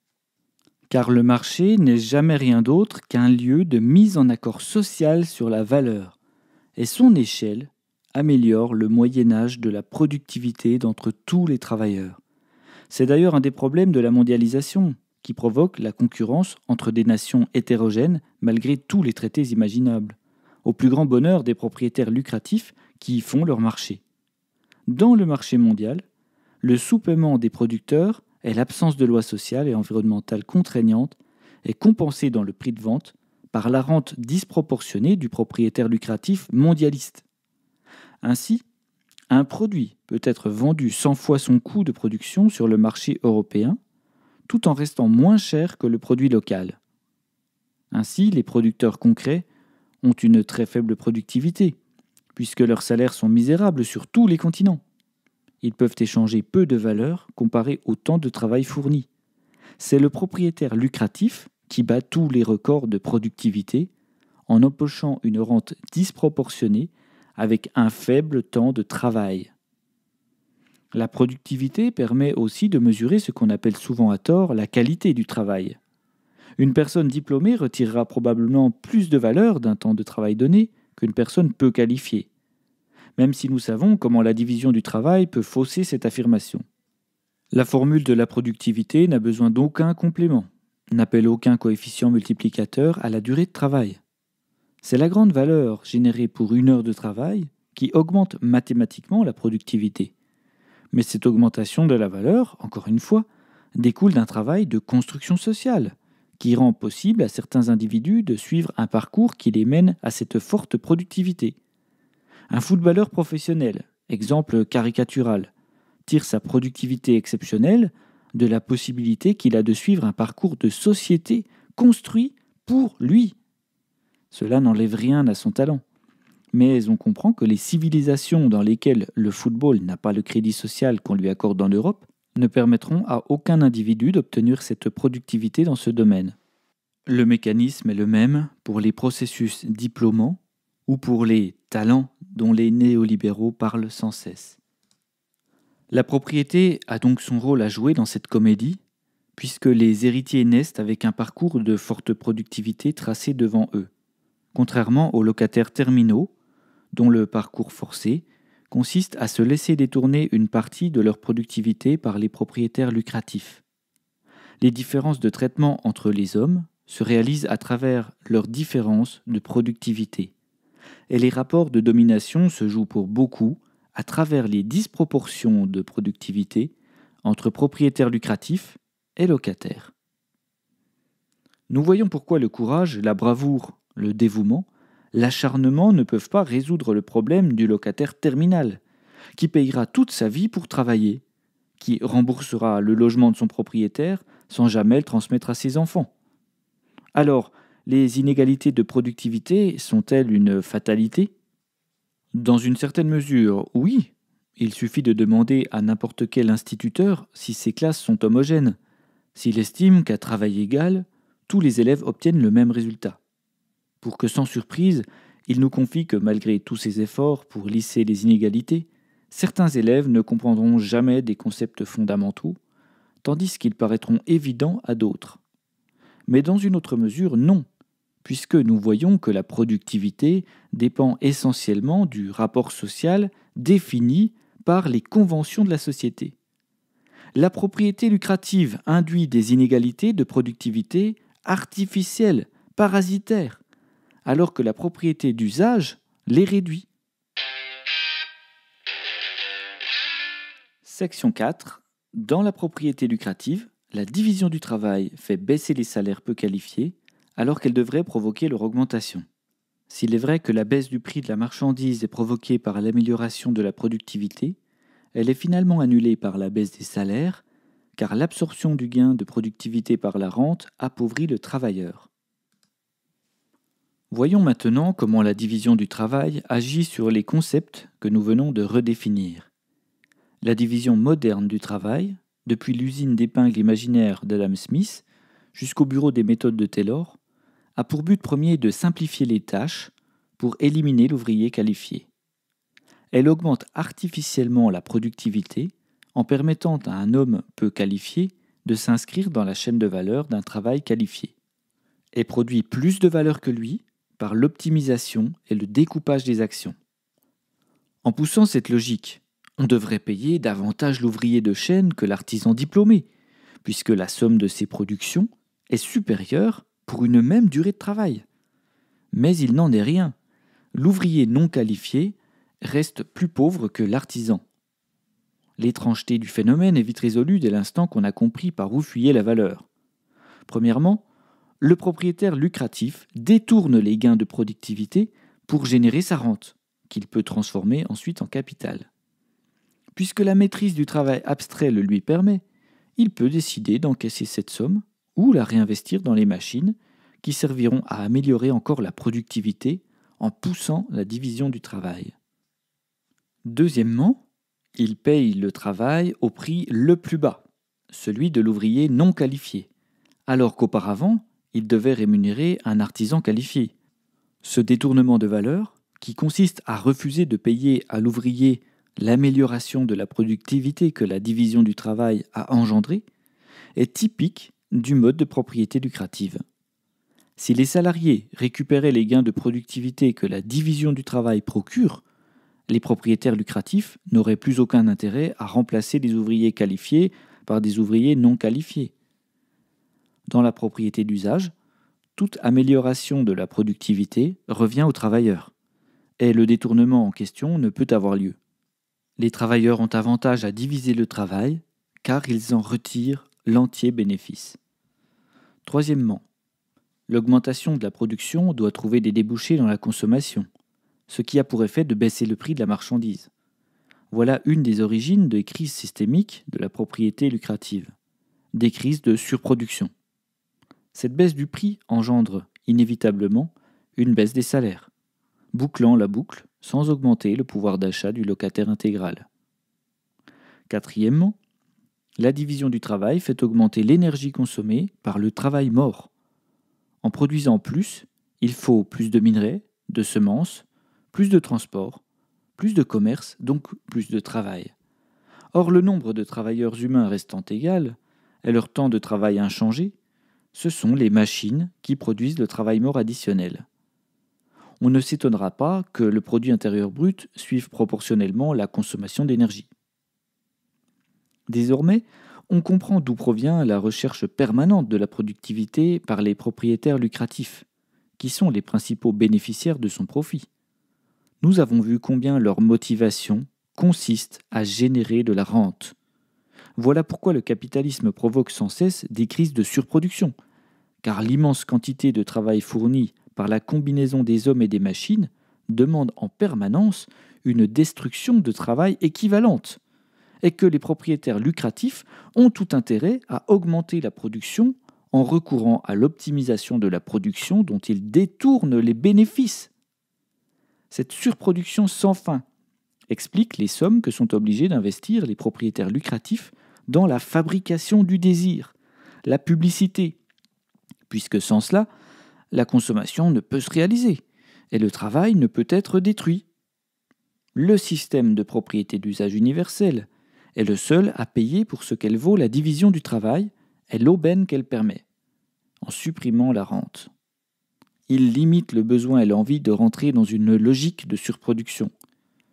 car le marché n'est jamais rien d'autre qu'un lieu de mise en accord social sur la valeur, et son échelle améliore le Moyen Âge de la productivité d'entre tous les travailleurs. C'est d'ailleurs un des problèmes de la mondialisation, qui provoque la concurrence entre des nations hétérogènes malgré tous les traités imaginables, au plus grand bonheur des propriétaires lucratifs qui y font leur marché. Dans le marché mondial, le sous-paiement des producteurs et l'absence de loi sociale et environnementale contraignante est compensée dans le prix de vente par la rente disproportionnée du propriétaire lucratif mondialiste. Ainsi, un produit peut être vendu 100 fois son coût de production sur le marché européen, tout en restant moins cher que le produit local. Ainsi, les producteurs concrets ont une très faible productivité, puisque leurs salaires sont misérables sur tous les continents. Ils peuvent échanger peu de valeur comparé au temps de travail fourni. C'est le propriétaire lucratif qui bat tous les records de productivité en empochant une rente disproportionnée avec un faible temps de travail. La productivité permet aussi de mesurer ce qu'on appelle souvent à tort la qualité du travail. Une personne diplômée retirera probablement plus de valeur d'un temps de travail donné qu'une personne peu qualifiée même si nous savons comment la division du travail peut fausser cette affirmation. La formule de la productivité n'a besoin d'aucun complément, n'appelle aucun coefficient multiplicateur à la durée de travail. C'est la grande valeur générée pour une heure de travail qui augmente mathématiquement la productivité. Mais cette augmentation de la valeur, encore une fois, découle d'un travail de construction sociale, qui rend possible à certains individus de suivre un parcours qui les mène à cette forte productivité. Un footballeur professionnel, exemple caricatural, tire sa productivité exceptionnelle de la possibilité qu'il a de suivre un parcours de société construit pour lui. Cela n'enlève rien à son talent. Mais on comprend que les civilisations dans lesquelles le football n'a pas le crédit social qu'on lui accorde en Europe ne permettront à aucun individu d'obtenir cette productivité dans ce domaine. Le mécanisme est le même pour les processus diplômants ou pour les talents dont les néolibéraux parlent sans cesse. La propriété a donc son rôle à jouer dans cette comédie, puisque les héritiers naissent avec un parcours de forte productivité tracé devant eux, contrairement aux locataires terminaux, dont le parcours forcé consiste à se laisser détourner une partie de leur productivité par les propriétaires lucratifs. Les différences de traitement entre les hommes se réalisent à travers leurs différences de productivité et les rapports de domination se jouent pour beaucoup à travers les disproportions de productivité entre propriétaires lucratifs et locataires. Nous voyons pourquoi le courage, la bravoure, le dévouement, l'acharnement ne peuvent pas résoudre le problème du locataire terminal, qui payera toute sa vie pour travailler, qui remboursera le logement de son propriétaire sans jamais le transmettre à ses enfants. Alors, les inégalités de productivité sont-elles une fatalité Dans une certaine mesure, oui. Il suffit de demander à n'importe quel instituteur si ses classes sont homogènes, s'il estime qu'à travail égal, tous les élèves obtiennent le même résultat. Pour que sans surprise, il nous confie que malgré tous ses efforts pour lisser les inégalités, certains élèves ne comprendront jamais des concepts fondamentaux, tandis qu'ils paraîtront évidents à d'autres. Mais dans une autre mesure, non, puisque nous voyons que la productivité dépend essentiellement du rapport social défini par les conventions de la société. La propriété lucrative induit des inégalités de productivité artificielles, parasitaires, alors que la propriété d'usage les réduit. Section 4. Dans la propriété lucrative, la division du travail fait baisser les salaires peu qualifiés alors qu'elle devrait provoquer leur augmentation. S'il est vrai que la baisse du prix de la marchandise est provoquée par l'amélioration de la productivité, elle est finalement annulée par la baisse des salaires, car l'absorption du gain de productivité par la rente appauvrit le travailleur. Voyons maintenant comment la division du travail agit sur les concepts que nous venons de redéfinir. La division moderne du travail, depuis l'usine d'épingles imaginaire d'Adam Smith jusqu'au bureau des méthodes de Taylor, a pour but premier de simplifier les tâches pour éliminer l'ouvrier qualifié. Elle augmente artificiellement la productivité en permettant à un homme peu qualifié de s'inscrire dans la chaîne de valeur d'un travail qualifié et produit plus de valeur que lui par l'optimisation et le découpage des actions. En poussant cette logique, on devrait payer davantage l'ouvrier de chaîne que l'artisan diplômé, puisque la somme de ses productions est supérieure pour une même durée de travail. Mais il n'en est rien. L'ouvrier non qualifié reste plus pauvre que l'artisan. L'étrangeté du phénomène est vite résolue dès l'instant qu'on a compris par où fuyait la valeur. Premièrement, le propriétaire lucratif détourne les gains de productivité pour générer sa rente, qu'il peut transformer ensuite en capital. Puisque la maîtrise du travail abstrait le lui permet, il peut décider d'encaisser cette somme ou la réinvestir dans les machines qui serviront à améliorer encore la productivité en poussant la division du travail. Deuxièmement, il paye le travail au prix le plus bas, celui de l'ouvrier non qualifié, alors qu'auparavant, il devait rémunérer un artisan qualifié. Ce détournement de valeur, qui consiste à refuser de payer à l'ouvrier l'amélioration de la productivité que la division du travail a engendrée, est typique du mode de propriété lucrative. Si les salariés récupéraient les gains de productivité que la division du travail procure, les propriétaires lucratifs n'auraient plus aucun intérêt à remplacer les ouvriers qualifiés par des ouvriers non qualifiés. Dans la propriété d'usage, toute amélioration de la productivité revient aux travailleurs, et le détournement en question ne peut avoir lieu. Les travailleurs ont avantage à diviser le travail, car ils en retirent l'entier bénéfice. Troisièmement, l'augmentation de la production doit trouver des débouchés dans la consommation, ce qui a pour effet de baisser le prix de la marchandise. Voilà une des origines des crises systémiques de la propriété lucrative, des crises de surproduction. Cette baisse du prix engendre, inévitablement, une baisse des salaires, bouclant la boucle sans augmenter le pouvoir d'achat du locataire intégral. Quatrièmement, la division du travail fait augmenter l'énergie consommée par le travail mort. En produisant plus, il faut plus de minerais, de semences, plus de transports, plus de commerce, donc plus de travail. Or, le nombre de travailleurs humains restant égal, et leur temps de travail inchangé, ce sont les machines qui produisent le travail mort additionnel. On ne s'étonnera pas que le produit intérieur brut suive proportionnellement la consommation d'énergie. Désormais, on comprend d'où provient la recherche permanente de la productivité par les propriétaires lucratifs, qui sont les principaux bénéficiaires de son profit. Nous avons vu combien leur motivation consiste à générer de la rente. Voilà pourquoi le capitalisme provoque sans cesse des crises de surproduction, car l'immense quantité de travail fournie par la combinaison des hommes et des machines demande en permanence une destruction de travail équivalente et que les propriétaires lucratifs ont tout intérêt à augmenter la production en recourant à l'optimisation de la production dont ils détournent les bénéfices. Cette surproduction sans fin explique les sommes que sont obligés d'investir les propriétaires lucratifs dans la fabrication du désir, la publicité, puisque sans cela, la consommation ne peut se réaliser et le travail ne peut être détruit. Le système de propriété d'usage universel est le seul à payer pour ce qu'elle vaut la division du travail et l'aubaine qu'elle permet, en supprimant la rente. Il limite le besoin et l'envie de rentrer dans une logique de surproduction,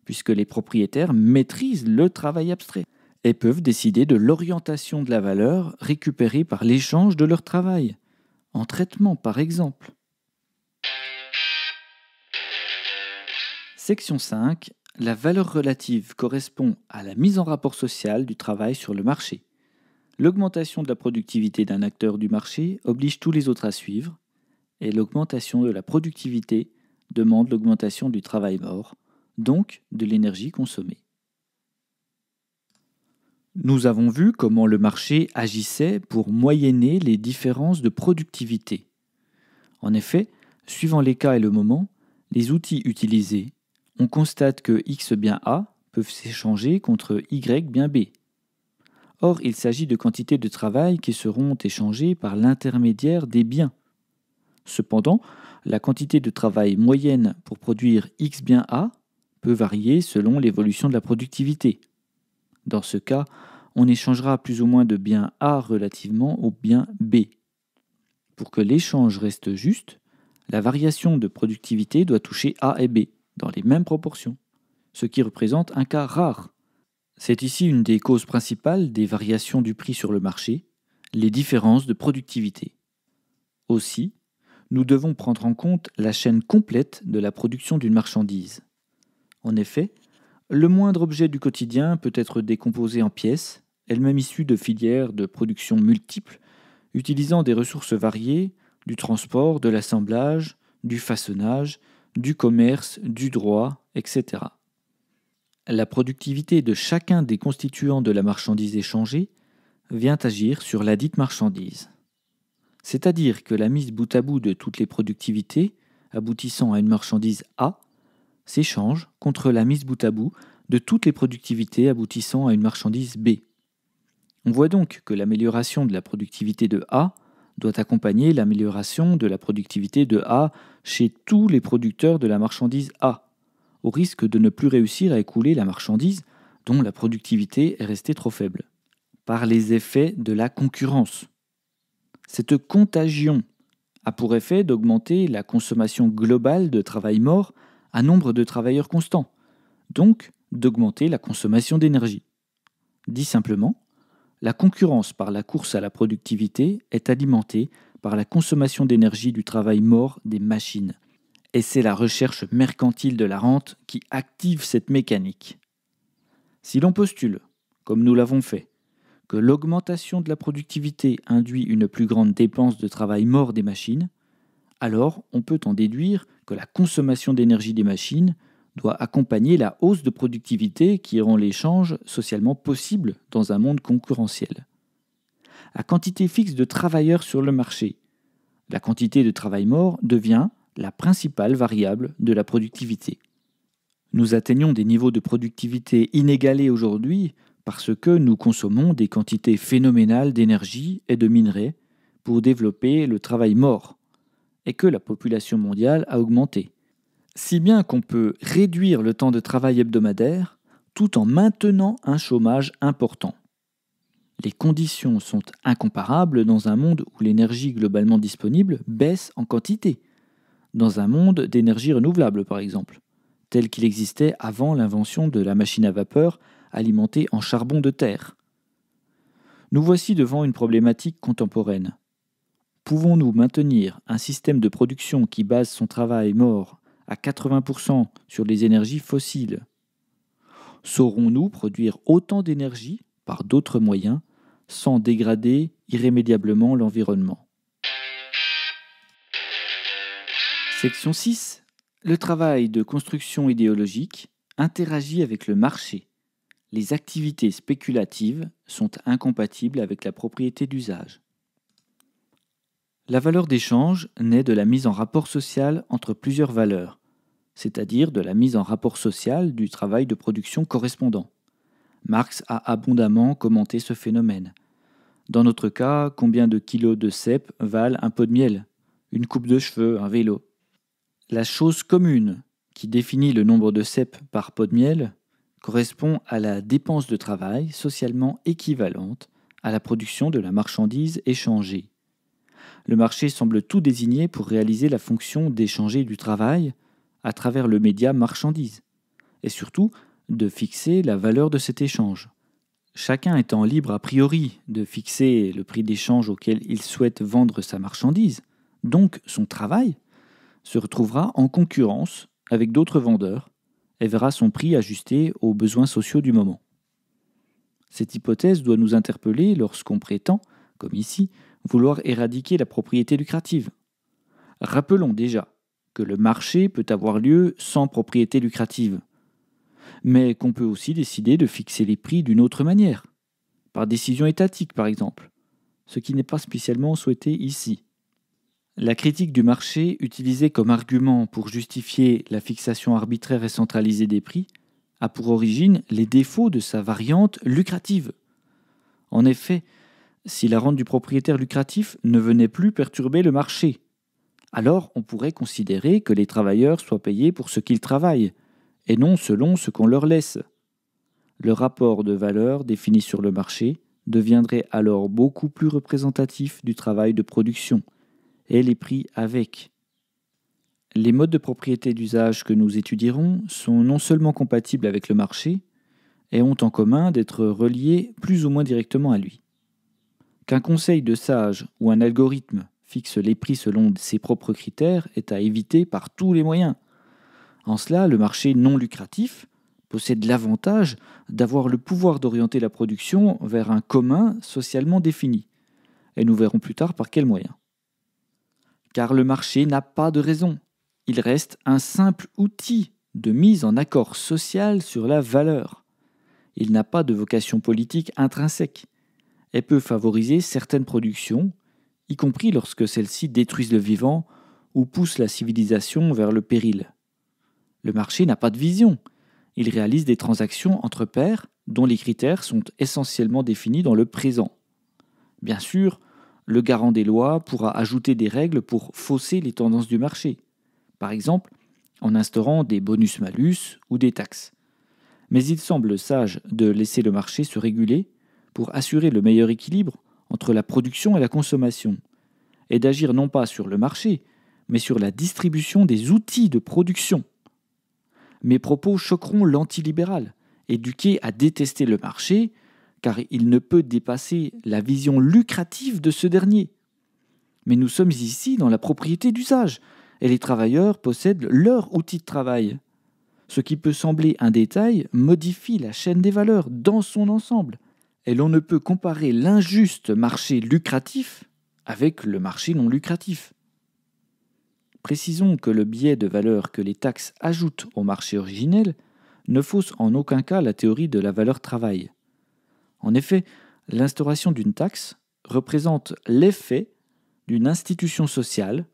puisque les propriétaires maîtrisent le travail abstrait et peuvent décider de l'orientation de la valeur récupérée par l'échange de leur travail, en traitement par exemple. Section 5 la valeur relative correspond à la mise en rapport social du travail sur le marché. L'augmentation de la productivité d'un acteur du marché oblige tous les autres à suivre, et l'augmentation de la productivité demande l'augmentation du travail mort, donc de l'énergie consommée. Nous avons vu comment le marché agissait pour moyenner les différences de productivité. En effet, suivant les cas et le moment, les outils utilisés on constate que x bien A peuvent s'échanger contre y bien B. Or, il s'agit de quantités de travail qui seront échangées par l'intermédiaire des biens. Cependant, la quantité de travail moyenne pour produire x bien A peut varier selon l'évolution de la productivité. Dans ce cas, on échangera plus ou moins de bien A relativement au bien B. Pour que l'échange reste juste, la variation de productivité doit toucher A et B dans les mêmes proportions, ce qui représente un cas rare. C'est ici une des causes principales des variations du prix sur le marché, les différences de productivité. Aussi, nous devons prendre en compte la chaîne complète de la production d'une marchandise. En effet, le moindre objet du quotidien peut être décomposé en pièces, elles-mêmes issues de filières de production multiples, utilisant des ressources variées, du transport, de l'assemblage, du façonnage du commerce, du droit, etc. La productivité de chacun des constituants de la marchandise échangée vient agir sur la dite marchandise. C'est-à-dire que la mise bout à bout de toutes les productivités aboutissant à une marchandise A s'échange contre la mise bout à bout de toutes les productivités aboutissant à une marchandise B. On voit donc que l'amélioration de la productivité de A doit accompagner l'amélioration de la productivité de A chez tous les producteurs de la marchandise A, au risque de ne plus réussir à écouler la marchandise dont la productivité est restée trop faible, par les effets de la concurrence. Cette contagion a pour effet d'augmenter la consommation globale de travail mort à nombre de travailleurs constants, donc d'augmenter la consommation d'énergie. Dit simplement, la concurrence par la course à la productivité est alimentée par la consommation d'énergie du travail mort des machines. Et c'est la recherche mercantile de la rente qui active cette mécanique. Si l'on postule, comme nous l'avons fait, que l'augmentation de la productivité induit une plus grande dépense de travail mort des machines, alors on peut en déduire que la consommation d'énergie des machines doit accompagner la hausse de productivité qui rend l'échange socialement possible dans un monde concurrentiel à quantité fixe de travailleurs sur le marché. La quantité de travail mort devient la principale variable de la productivité. Nous atteignons des niveaux de productivité inégalés aujourd'hui parce que nous consommons des quantités phénoménales d'énergie et de minerais pour développer le travail mort, et que la population mondiale a augmenté. Si bien qu'on peut réduire le temps de travail hebdomadaire tout en maintenant un chômage important. Les conditions sont incomparables dans un monde où l'énergie globalement disponible baisse en quantité, dans un monde d'énergie renouvelable par exemple, tel qu'il existait avant l'invention de la machine à vapeur alimentée en charbon de terre. Nous voici devant une problématique contemporaine. Pouvons-nous maintenir un système de production qui base son travail mort à 80% sur les énergies fossiles Saurons-nous produire autant d'énergie par d'autres moyens sans dégrader irrémédiablement l'environnement. Section 6. Le travail de construction idéologique interagit avec le marché. Les activités spéculatives sont incompatibles avec la propriété d'usage. La valeur d'échange naît de la mise en rapport social entre plusieurs valeurs, c'est-à-dire de la mise en rapport social du travail de production correspondant. Marx a abondamment commenté ce phénomène. Dans notre cas, combien de kilos de cèpes valent un pot de miel, une coupe de cheveux, un vélo La chose commune qui définit le nombre de cèpes par pot de miel correspond à la dépense de travail socialement équivalente à la production de la marchandise échangée. Le marché semble tout désigner pour réaliser la fonction d'échanger du travail à travers le média marchandise, et surtout de fixer la valeur de cet échange chacun étant libre a priori de fixer le prix d'échange auquel il souhaite vendre sa marchandise, donc son travail, se retrouvera en concurrence avec d'autres vendeurs et verra son prix ajusté aux besoins sociaux du moment. Cette hypothèse doit nous interpeller lorsqu'on prétend, comme ici, vouloir éradiquer la propriété lucrative. Rappelons déjà que le marché peut avoir lieu sans propriété lucrative mais qu'on peut aussi décider de fixer les prix d'une autre manière, par décision étatique par exemple, ce qui n'est pas spécialement souhaité ici. La critique du marché utilisée comme argument pour justifier la fixation arbitraire et centralisée des prix a pour origine les défauts de sa variante lucrative. En effet, si la rente du propriétaire lucratif ne venait plus perturber le marché, alors on pourrait considérer que les travailleurs soient payés pour ce qu'ils travaillent, et non selon ce qu'on leur laisse. Le rapport de valeur défini sur le marché deviendrait alors beaucoup plus représentatif du travail de production, et les prix avec. Les modes de propriété d'usage que nous étudierons sont non seulement compatibles avec le marché, et ont en commun d'être reliés plus ou moins directement à lui. Qu'un conseil de sage ou un algorithme fixe les prix selon ses propres critères est à éviter par tous les moyens. En cela, le marché non lucratif possède l'avantage d'avoir le pouvoir d'orienter la production vers un commun socialement défini. Et nous verrons plus tard par quels moyens. Car le marché n'a pas de raison. Il reste un simple outil de mise en accord social sur la valeur. Il n'a pas de vocation politique intrinsèque et peut favoriser certaines productions, y compris lorsque celles-ci détruisent le vivant ou poussent la civilisation vers le péril. Le marché n'a pas de vision. Il réalise des transactions entre pairs dont les critères sont essentiellement définis dans le présent. Bien sûr, le garant des lois pourra ajouter des règles pour fausser les tendances du marché, par exemple en instaurant des bonus-malus ou des taxes. Mais il semble sage de laisser le marché se réguler pour assurer le meilleur équilibre entre la production et la consommation, et d'agir non pas sur le marché, mais sur la distribution des outils de production. Mes propos choqueront l'antilibéral, éduqué à détester le marché, car il ne peut dépasser la vision lucrative de ce dernier. Mais nous sommes ici dans la propriété d'usage, et les travailleurs possèdent leur outil de travail. Ce qui peut sembler un détail modifie la chaîne des valeurs dans son ensemble, et l'on ne peut comparer l'injuste marché lucratif avec le marché non lucratif. Précisons que le biais de valeur que les taxes ajoutent au marché originel ne fausse en aucun cas la théorie de la valeur travail. En effet, l'instauration d'une taxe représente l'effet d'une institution sociale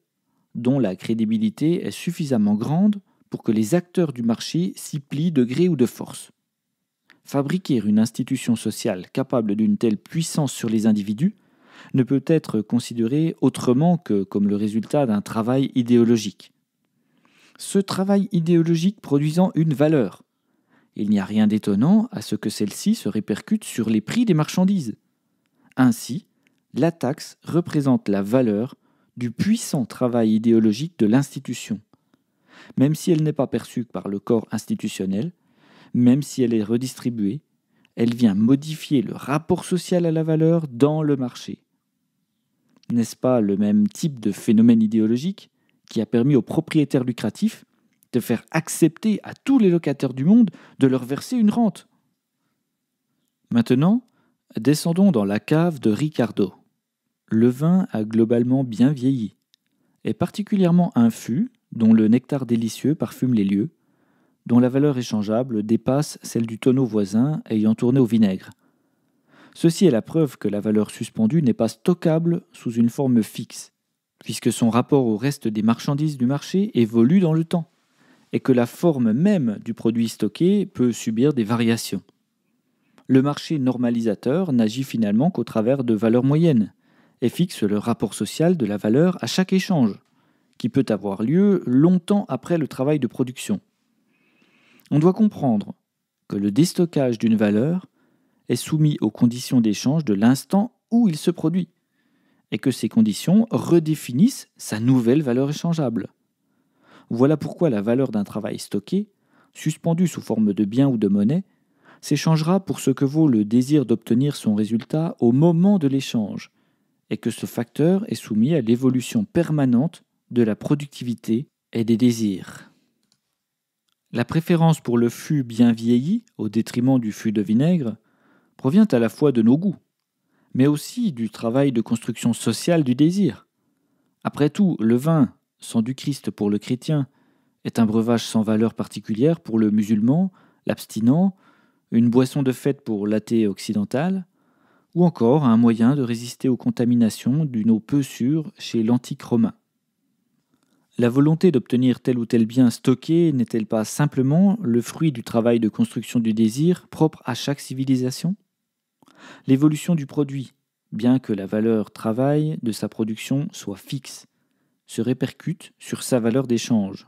dont la crédibilité est suffisamment grande pour que les acteurs du marché s'y plient de gré ou de force. Fabriquer une institution sociale capable d'une telle puissance sur les individus ne peut être considéré autrement que comme le résultat d'un travail idéologique. Ce travail idéologique produisant une valeur. Il n'y a rien d'étonnant à ce que celle-ci se répercute sur les prix des marchandises. Ainsi, la taxe représente la valeur du puissant travail idéologique de l'institution, même si elle n'est pas perçue par le corps institutionnel, même si elle est redistribuée, elle vient modifier le rapport social à la valeur dans le marché n'est-ce pas le même type de phénomène idéologique qui a permis aux propriétaires lucratifs de faire accepter à tous les locataires du monde de leur verser une rente Maintenant, descendons dans la cave de Ricardo. Le vin a globalement bien vieilli, et particulièrement un fût dont le nectar délicieux parfume les lieux, dont la valeur échangeable dépasse celle du tonneau voisin ayant tourné au vinaigre. Ceci est la preuve que la valeur suspendue n'est pas stockable sous une forme fixe, puisque son rapport au reste des marchandises du marché évolue dans le temps, et que la forme même du produit stocké peut subir des variations. Le marché normalisateur n'agit finalement qu'au travers de valeurs moyennes, et fixe le rapport social de la valeur à chaque échange, qui peut avoir lieu longtemps après le travail de production. On doit comprendre que le déstockage d'une valeur est soumis aux conditions d'échange de l'instant où il se produit, et que ces conditions redéfinissent sa nouvelle valeur échangeable. Voilà pourquoi la valeur d'un travail stocké, suspendu sous forme de bien ou de monnaie, s'échangera pour ce que vaut le désir d'obtenir son résultat au moment de l'échange, et que ce facteur est soumis à l'évolution permanente de la productivité et des désirs. La préférence pour le fût bien vieilli, au détriment du fût de vinaigre, provient à la fois de nos goûts, mais aussi du travail de construction sociale du désir. Après tout, le vin, sans du Christ pour le chrétien, est un breuvage sans valeur particulière pour le musulman, l'abstinent, une boisson de fête pour l'athée occidental, ou encore un moyen de résister aux contaminations d'une eau peu sûre chez l'antique romain. La volonté d'obtenir tel ou tel bien stocké n'est-elle pas simplement le fruit du travail de construction du désir propre à chaque civilisation L'évolution du produit, bien que la valeur travail de sa production soit fixe, se répercute sur sa valeur d'échange.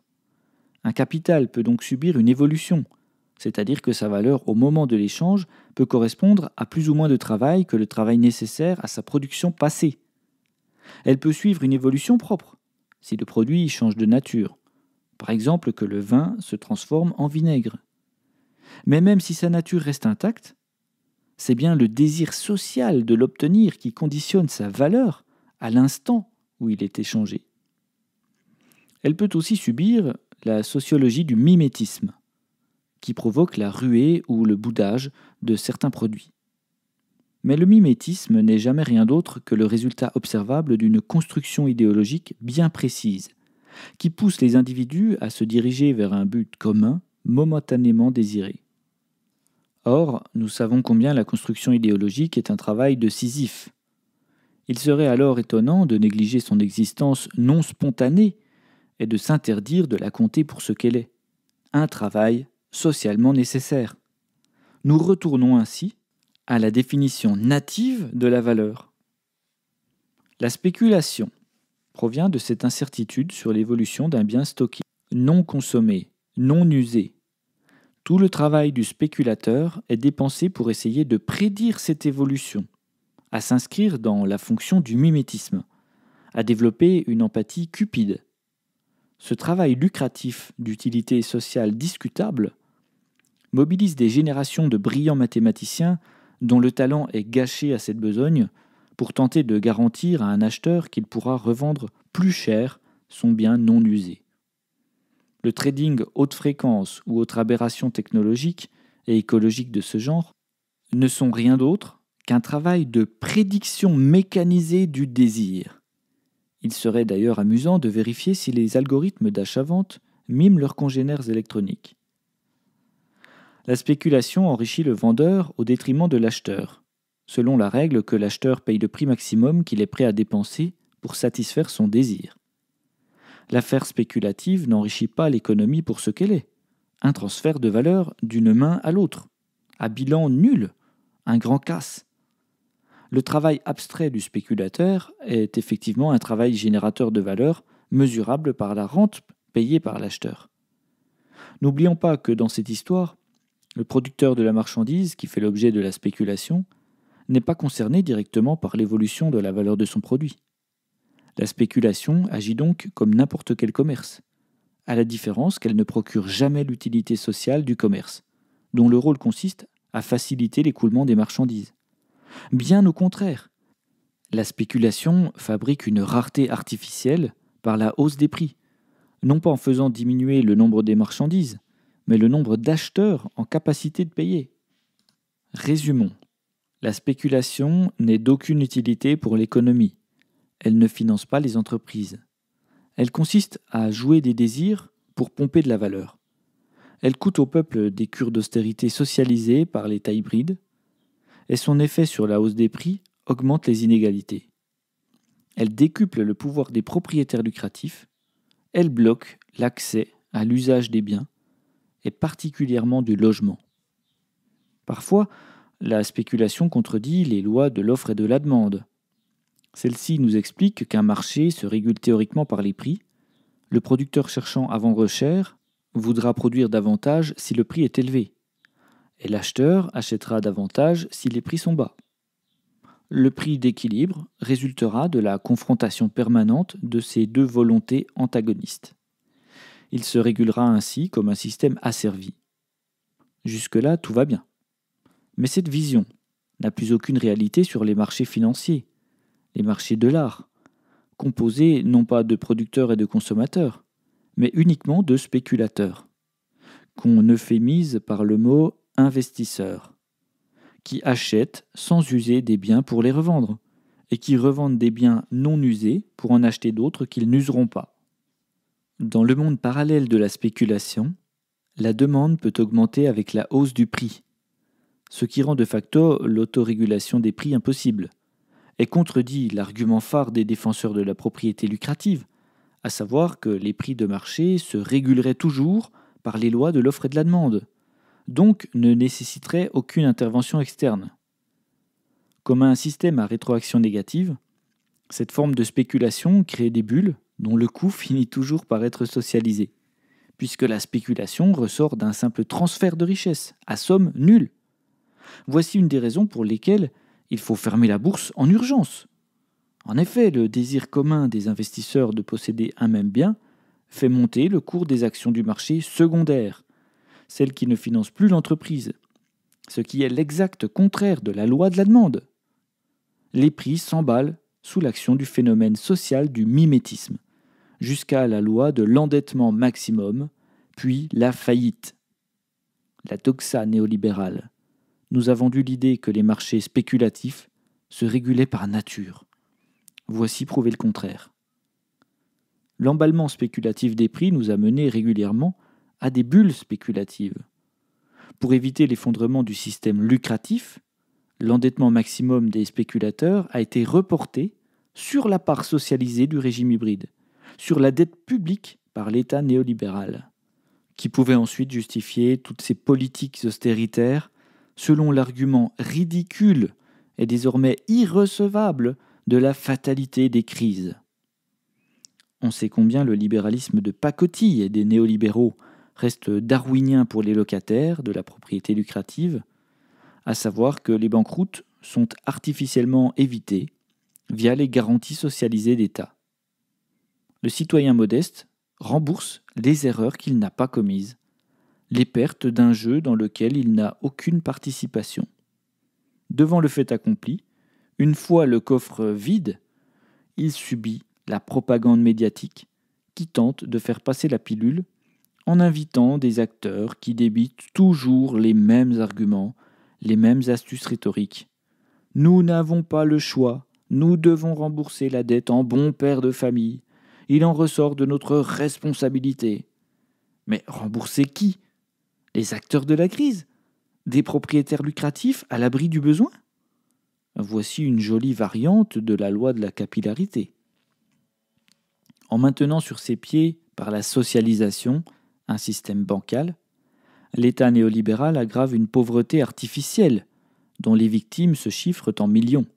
Un capital peut donc subir une évolution, c'est-à-dire que sa valeur au moment de l'échange peut correspondre à plus ou moins de travail que le travail nécessaire à sa production passée. Elle peut suivre une évolution propre, si le produit change de nature, par exemple que le vin se transforme en vinaigre. Mais même si sa nature reste intacte, c'est bien le désir social de l'obtenir qui conditionne sa valeur à l'instant où il est échangé. Elle peut aussi subir la sociologie du mimétisme, qui provoque la ruée ou le boudage de certains produits. Mais le mimétisme n'est jamais rien d'autre que le résultat observable d'une construction idéologique bien précise, qui pousse les individus à se diriger vers un but commun momentanément désiré. Or, nous savons combien la construction idéologique est un travail de Sisyphe. Il serait alors étonnant de négliger son existence non spontanée et de s'interdire de la compter pour ce qu'elle est, un travail socialement nécessaire. Nous retournons ainsi à la définition native de la valeur. La spéculation provient de cette incertitude sur l'évolution d'un bien stocké, non consommé, non usé, tout le travail du spéculateur est dépensé pour essayer de prédire cette évolution, à s'inscrire dans la fonction du mimétisme, à développer une empathie cupide. Ce travail lucratif d'utilité sociale discutable mobilise des générations de brillants mathématiciens dont le talent est gâché à cette besogne pour tenter de garantir à un acheteur qu'il pourra revendre plus cher son bien non usé. Le trading haute fréquence ou autre aberration technologique et écologique de ce genre ne sont rien d'autre qu'un travail de prédiction mécanisée du désir. Il serait d'ailleurs amusant de vérifier si les algorithmes d'achat-vente miment leurs congénères électroniques. La spéculation enrichit le vendeur au détriment de l'acheteur, selon la règle que l'acheteur paye le prix maximum qu'il est prêt à dépenser pour satisfaire son désir. L'affaire spéculative n'enrichit pas l'économie pour ce qu'elle est. Un transfert de valeur d'une main à l'autre. À bilan nul. Un grand casse. Le travail abstrait du spéculateur est effectivement un travail générateur de valeur mesurable par la rente payée par l'acheteur. N'oublions pas que dans cette histoire, le producteur de la marchandise qui fait l'objet de la spéculation n'est pas concerné directement par l'évolution de la valeur de son produit. La spéculation agit donc comme n'importe quel commerce, à la différence qu'elle ne procure jamais l'utilité sociale du commerce, dont le rôle consiste à faciliter l'écoulement des marchandises. Bien au contraire, la spéculation fabrique une rareté artificielle par la hausse des prix, non pas en faisant diminuer le nombre des marchandises, mais le nombre d'acheteurs en capacité de payer. Résumons. La spéculation n'est d'aucune utilité pour l'économie, elle ne finance pas les entreprises. Elle consiste à jouer des désirs pour pomper de la valeur. Elle coûte au peuple des cures d'austérité socialisées par l'État hybride, et son effet sur la hausse des prix augmente les inégalités. Elle décuple le pouvoir des propriétaires lucratifs, elle bloque l'accès à l'usage des biens, et particulièrement du logement. Parfois, la spéculation contredit les lois de l'offre et de la demande, celle-ci nous explique qu'un marché se régule théoriquement par les prix. Le producteur cherchant à vendre cher voudra produire davantage si le prix est élevé. Et l'acheteur achètera davantage si les prix sont bas. Le prix d'équilibre résultera de la confrontation permanente de ces deux volontés antagonistes. Il se régulera ainsi comme un système asservi. Jusque-là, tout va bien. Mais cette vision n'a plus aucune réalité sur les marchés financiers, les marchés de l'art, composés non pas de producteurs et de consommateurs, mais uniquement de spéculateurs, qu'on ne fait mise par le mot investisseurs, qui achètent sans user des biens pour les revendre, et qui revendent des biens non usés pour en acheter d'autres qu'ils n'useront pas. Dans le monde parallèle de la spéculation, la demande peut augmenter avec la hausse du prix, ce qui rend de facto l'autorégulation des prix impossible et contredit l'argument phare des défenseurs de la propriété lucrative, à savoir que les prix de marché se réguleraient toujours par les lois de l'offre et de la demande, donc ne nécessiteraient aucune intervention externe. Comme un système à rétroaction négative, cette forme de spéculation crée des bulles dont le coût finit toujours par être socialisé, puisque la spéculation ressort d'un simple transfert de richesse, à somme nulle. Voici une des raisons pour lesquelles il faut fermer la bourse en urgence. En effet, le désir commun des investisseurs de posséder un même bien fait monter le cours des actions du marché secondaire, celles qui ne financent plus l'entreprise, ce qui est l'exact contraire de la loi de la demande. Les prix s'emballent sous l'action du phénomène social du mimétisme, jusqu'à la loi de l'endettement maximum, puis la faillite. La toxa néolibérale nous avons dû l'idée que les marchés spéculatifs se régulaient par nature. Voici prouver le contraire. L'emballement spéculatif des prix nous a mené régulièrement à des bulles spéculatives. Pour éviter l'effondrement du système lucratif, l'endettement maximum des spéculateurs a été reporté sur la part socialisée du régime hybride, sur la dette publique par l'État néolibéral, qui pouvait ensuite justifier toutes ces politiques austéritaires selon l'argument ridicule et désormais irrecevable de la fatalité des crises. On sait combien le libéralisme de pacotille et des néolibéraux reste darwinien pour les locataires de la propriété lucrative, à savoir que les banqueroutes sont artificiellement évitées via les garanties socialisées d'État. Le citoyen modeste rembourse les erreurs qu'il n'a pas commises les pertes d'un jeu dans lequel il n'a aucune participation. Devant le fait accompli, une fois le coffre vide, il subit la propagande médiatique qui tente de faire passer la pilule en invitant des acteurs qui débitent toujours les mêmes arguments, les mêmes astuces rhétoriques. Nous n'avons pas le choix, nous devons rembourser la dette en bon père de famille, il en ressort de notre responsabilité. Mais rembourser qui les acteurs de la crise Des propriétaires lucratifs à l'abri du besoin Voici une jolie variante de la loi de la capillarité. En maintenant sur ses pieds, par la socialisation, un système bancal, l'État néolibéral aggrave une pauvreté artificielle, dont les victimes se chiffrent en millions,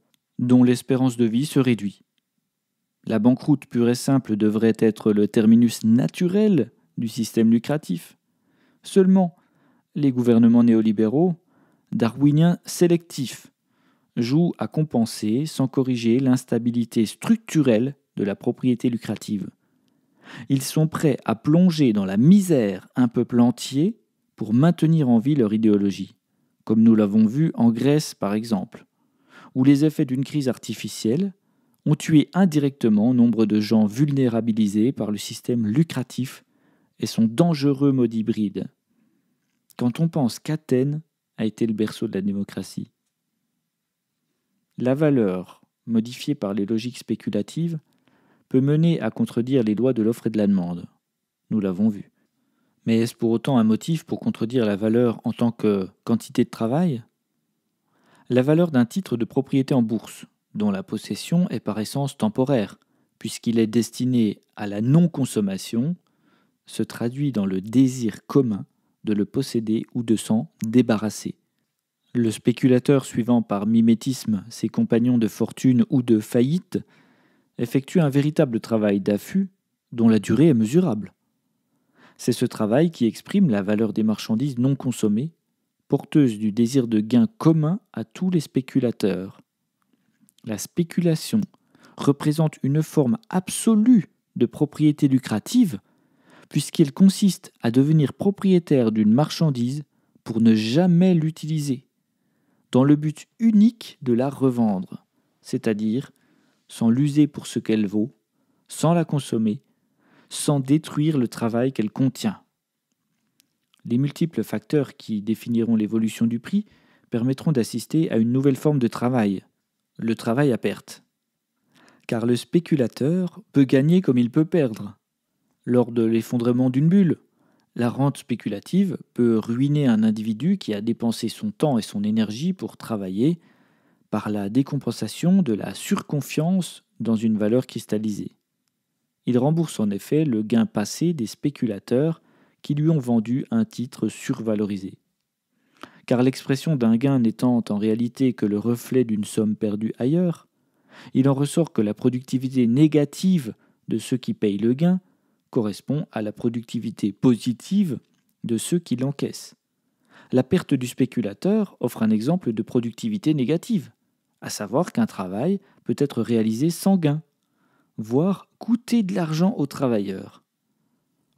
dont l'espérance de vie se réduit. La banqueroute pure et simple devrait être le terminus naturel du système lucratif. Seulement, les gouvernements néolibéraux, darwiniens sélectifs, jouent à compenser sans corriger l'instabilité structurelle de la propriété lucrative. Ils sont prêts à plonger dans la misère un peuple entier pour maintenir en vie leur idéologie, comme nous l'avons vu en Grèce par exemple, où les effets d'une crise artificielle ont tué indirectement nombre de gens vulnérabilisés par le système lucratif et son dangereux mode hybride. Quand on pense qu'Athènes a été le berceau de la démocratie, la valeur, modifiée par les logiques spéculatives, peut mener à contredire les lois de l'offre et de la demande. Nous l'avons vu. Mais est-ce pour autant un motif pour contredire la valeur en tant que quantité de travail La valeur d'un titre de propriété en bourse, dont la possession est par essence temporaire, puisqu'il est destiné à la non-consommation, se traduit dans le désir commun de le posséder ou de s'en débarrasser. Le spéculateur suivant par mimétisme ses compagnons de fortune ou de faillite effectue un véritable travail d'affût dont la durée est mesurable. C'est ce travail qui exprime la valeur des marchandises non consommées, porteuse du désir de gain commun à tous les spéculateurs. La spéculation représente une forme absolue de propriété lucrative puisqu'elle consiste à devenir propriétaire d'une marchandise pour ne jamais l'utiliser, dans le but unique de la revendre, c'est-à-dire sans l'user pour ce qu'elle vaut, sans la consommer, sans détruire le travail qu'elle contient. Les multiples facteurs qui définiront l'évolution du prix permettront d'assister à une nouvelle forme de travail, le travail à perte. Car le spéculateur peut gagner comme il peut perdre, lors de l'effondrement d'une bulle. La rente spéculative peut ruiner un individu qui a dépensé son temps et son énergie pour travailler par la décompensation de la surconfiance dans une valeur cristallisée. Il rembourse en effet le gain passé des spéculateurs qui lui ont vendu un titre survalorisé. Car l'expression d'un gain n'étant en réalité que le reflet d'une somme perdue ailleurs, il en ressort que la productivité négative de ceux qui payent le gain correspond à la productivité positive de ceux qui l'encaissent. La perte du spéculateur offre un exemple de productivité négative, à savoir qu'un travail peut être réalisé sans gain, voire coûter de l'argent au travailleur.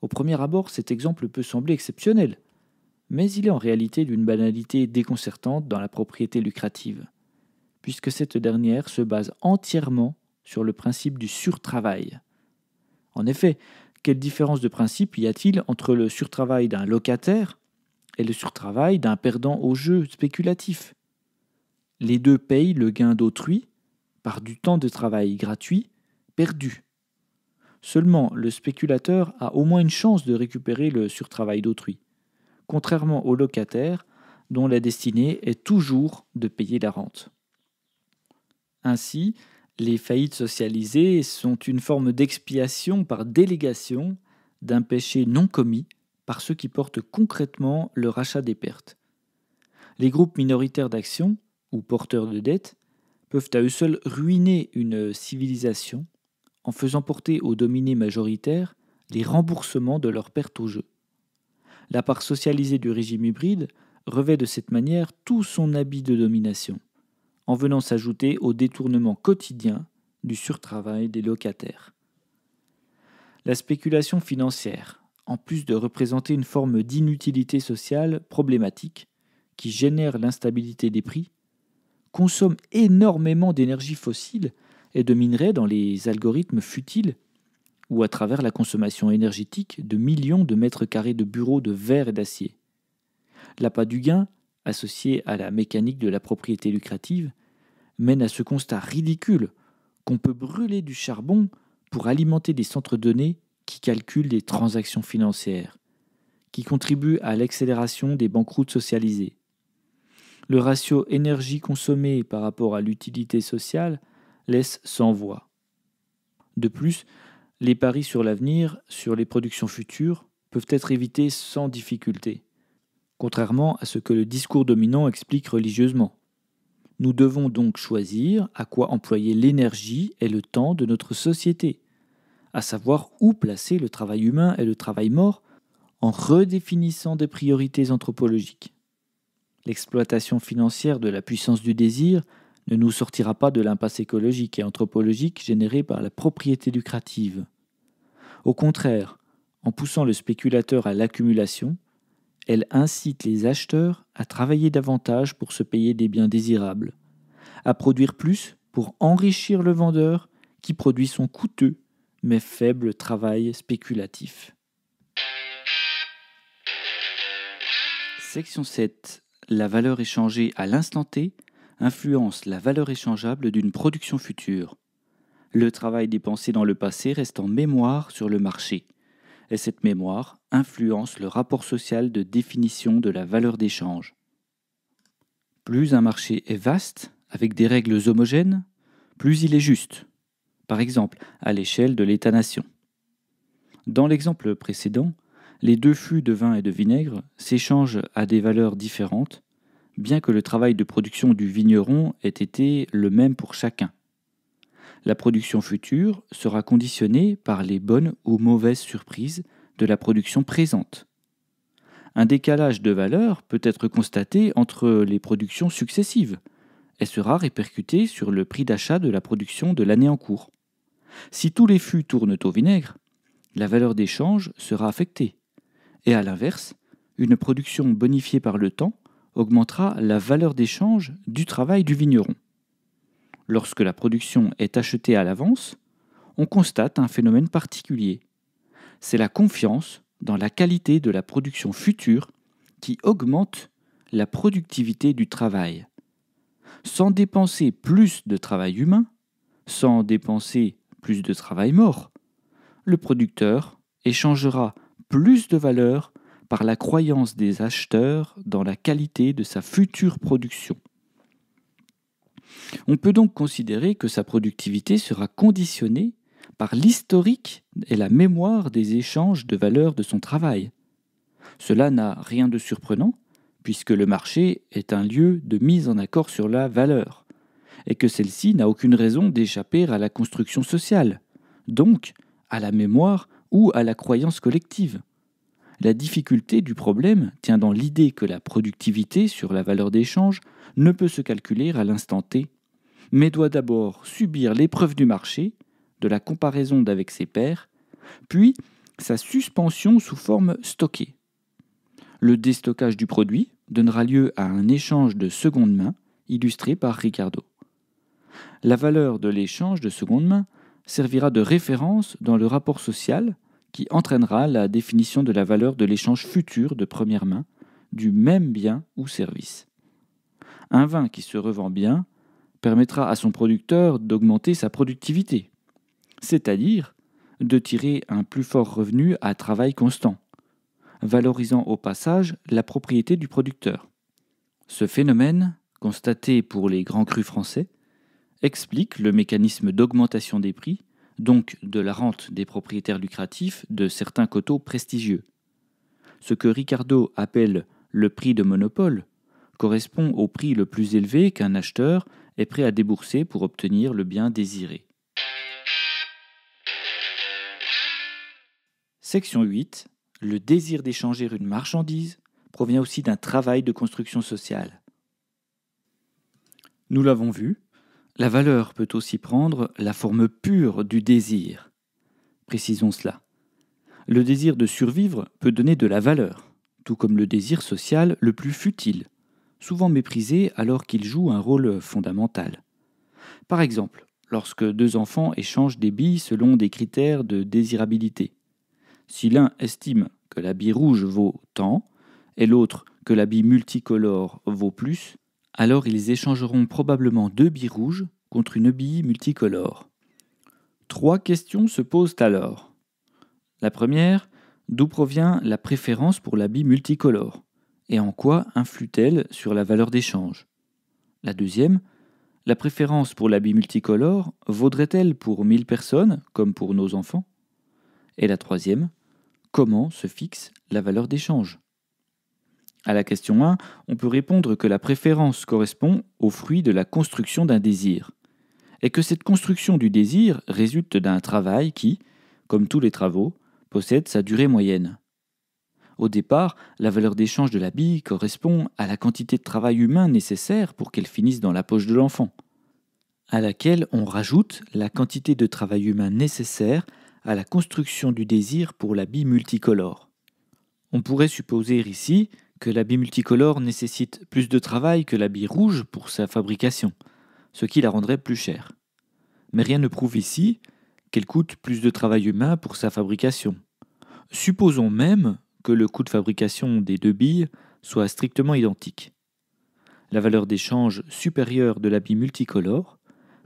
Au premier abord, cet exemple peut sembler exceptionnel, mais il est en réalité d'une banalité déconcertante dans la propriété lucrative, puisque cette dernière se base entièrement sur le principe du surtravail. En effet, quelle différence de principe y a-t-il entre le surtravail d'un locataire et le surtravail d'un perdant au jeu spéculatif Les deux payent le gain d'autrui par du temps de travail gratuit perdu. Seulement, le spéculateur a au moins une chance de récupérer le surtravail d'autrui, contrairement au locataire dont la destinée est toujours de payer la rente. Ainsi, les faillites socialisées sont une forme d'expiation par délégation d'un péché non commis par ceux qui portent concrètement le rachat des pertes. Les groupes minoritaires d'action, ou porteurs de dettes, peuvent à eux seuls ruiner une civilisation en faisant porter aux dominés majoritaires les remboursements de leurs pertes au jeu. La part socialisée du régime hybride revêt de cette manière tout son habit de domination en venant s'ajouter au détournement quotidien du surtravail des locataires. La spéculation financière, en plus de représenter une forme d'inutilité sociale problématique qui génère l'instabilité des prix, consomme énormément d'énergie fossile et de minerais dans les algorithmes futiles ou à travers la consommation énergétique de millions de mètres carrés de bureaux de verre et d'acier. L'appât du gain associée à la mécanique de la propriété lucrative, mène à ce constat ridicule qu'on peut brûler du charbon pour alimenter des centres données qui calculent des transactions financières, qui contribuent à l'accélération des banqueroutes socialisées. Le ratio énergie consommée par rapport à l'utilité sociale laisse sans voix. De plus, les paris sur l'avenir, sur les productions futures, peuvent être évités sans difficulté contrairement à ce que le discours dominant explique religieusement. Nous devons donc choisir à quoi employer l'énergie et le temps de notre société, à savoir où placer le travail humain et le travail mort en redéfinissant des priorités anthropologiques. L'exploitation financière de la puissance du désir ne nous sortira pas de l'impasse écologique et anthropologique générée par la propriété lucrative. Au contraire, en poussant le spéculateur à l'accumulation, elle incite les acheteurs à travailler davantage pour se payer des biens désirables, à produire plus pour enrichir le vendeur qui produit son coûteux mais faible travail spéculatif. Section 7. La valeur échangée à l'instant T influence la valeur échangeable d'une production future. Le travail dépensé dans le passé reste en mémoire sur le marché et cette mémoire influence le rapport social de définition de la valeur d'échange. Plus un marché est vaste, avec des règles homogènes, plus il est juste, par exemple à l'échelle de l'État-nation. Dans l'exemple précédent, les deux fûts de vin et de vinaigre s'échangent à des valeurs différentes, bien que le travail de production du vigneron ait été le même pour chacun. La production future sera conditionnée par les bonnes ou mauvaises surprises de la production présente. Un décalage de valeur peut être constaté entre les productions successives et sera répercuté sur le prix d'achat de la production de l'année en cours. Si tous les fûts tournent au vinaigre, la valeur d'échange sera affectée. Et à l'inverse, une production bonifiée par le temps augmentera la valeur d'échange du travail du vigneron. Lorsque la production est achetée à l'avance, on constate un phénomène particulier. C'est la confiance dans la qualité de la production future qui augmente la productivité du travail. Sans dépenser plus de travail humain, sans dépenser plus de travail mort, le producteur échangera plus de valeur par la croyance des acheteurs dans la qualité de sa future production. On peut donc considérer que sa productivité sera conditionnée par l'historique et la mémoire des échanges de valeur de son travail. Cela n'a rien de surprenant, puisque le marché est un lieu de mise en accord sur la valeur, et que celle-ci n'a aucune raison d'échapper à la construction sociale, donc à la mémoire ou à la croyance collective. La difficulté du problème tient dans l'idée que la productivité sur la valeur d'échange ne peut se calculer à l'instant T, mais doit d'abord subir l'épreuve du marché, de la comparaison d'avec ses pairs, puis sa suspension sous forme stockée. Le déstockage du produit donnera lieu à un échange de seconde main, illustré par Ricardo. La valeur de l'échange de seconde main servira de référence dans le rapport social qui entraînera la définition de la valeur de l'échange futur de première main du même bien ou service. Un vin qui se revend bien permettra à son producteur d'augmenter sa productivité, c'est-à-dire de tirer un plus fort revenu à travail constant, valorisant au passage la propriété du producteur. Ce phénomène, constaté pour les grands crus français, explique le mécanisme d'augmentation des prix donc de la rente des propriétaires lucratifs de certains coteaux prestigieux. Ce que Ricardo appelle le prix de monopole correspond au prix le plus élevé qu'un acheteur est prêt à débourser pour obtenir le bien désiré. Section 8. Le désir d'échanger une marchandise provient aussi d'un travail de construction sociale. Nous l'avons vu, la valeur peut aussi prendre la forme pure du désir. Précisons cela. Le désir de survivre peut donner de la valeur, tout comme le désir social le plus futile, souvent méprisé alors qu'il joue un rôle fondamental. Par exemple, lorsque deux enfants échangent des billes selon des critères de désirabilité. Si l'un estime que la bille rouge vaut tant et l'autre que la bille multicolore vaut plus, alors ils échangeront probablement deux billes rouges contre une bille multicolore. Trois questions se posent alors. La première, d'où provient la préférence pour la bille multicolore et en quoi influe-t-elle sur la valeur d'échange La deuxième, la préférence pour l'habit multicolore vaudrait-elle pour 1000 personnes comme pour nos enfants Et la troisième, comment se fixe la valeur d'échange à la question 1, on peut répondre que la préférence correspond au fruit de la construction d'un désir, et que cette construction du désir résulte d'un travail qui, comme tous les travaux, possède sa durée moyenne. Au départ, la valeur d'échange de la bille correspond à la quantité de travail humain nécessaire pour qu'elle finisse dans la poche de l'enfant, à laquelle on rajoute la quantité de travail humain nécessaire à la construction du désir pour la bille multicolore. On pourrait supposer ici que l'habit multicolore nécessite plus de travail que l'habit rouge pour sa fabrication, ce qui la rendrait plus chère. Mais rien ne prouve ici qu'elle coûte plus de travail humain pour sa fabrication. Supposons même que le coût de fabrication des deux billes soit strictement identique. La valeur d'échange supérieure de l'habit multicolore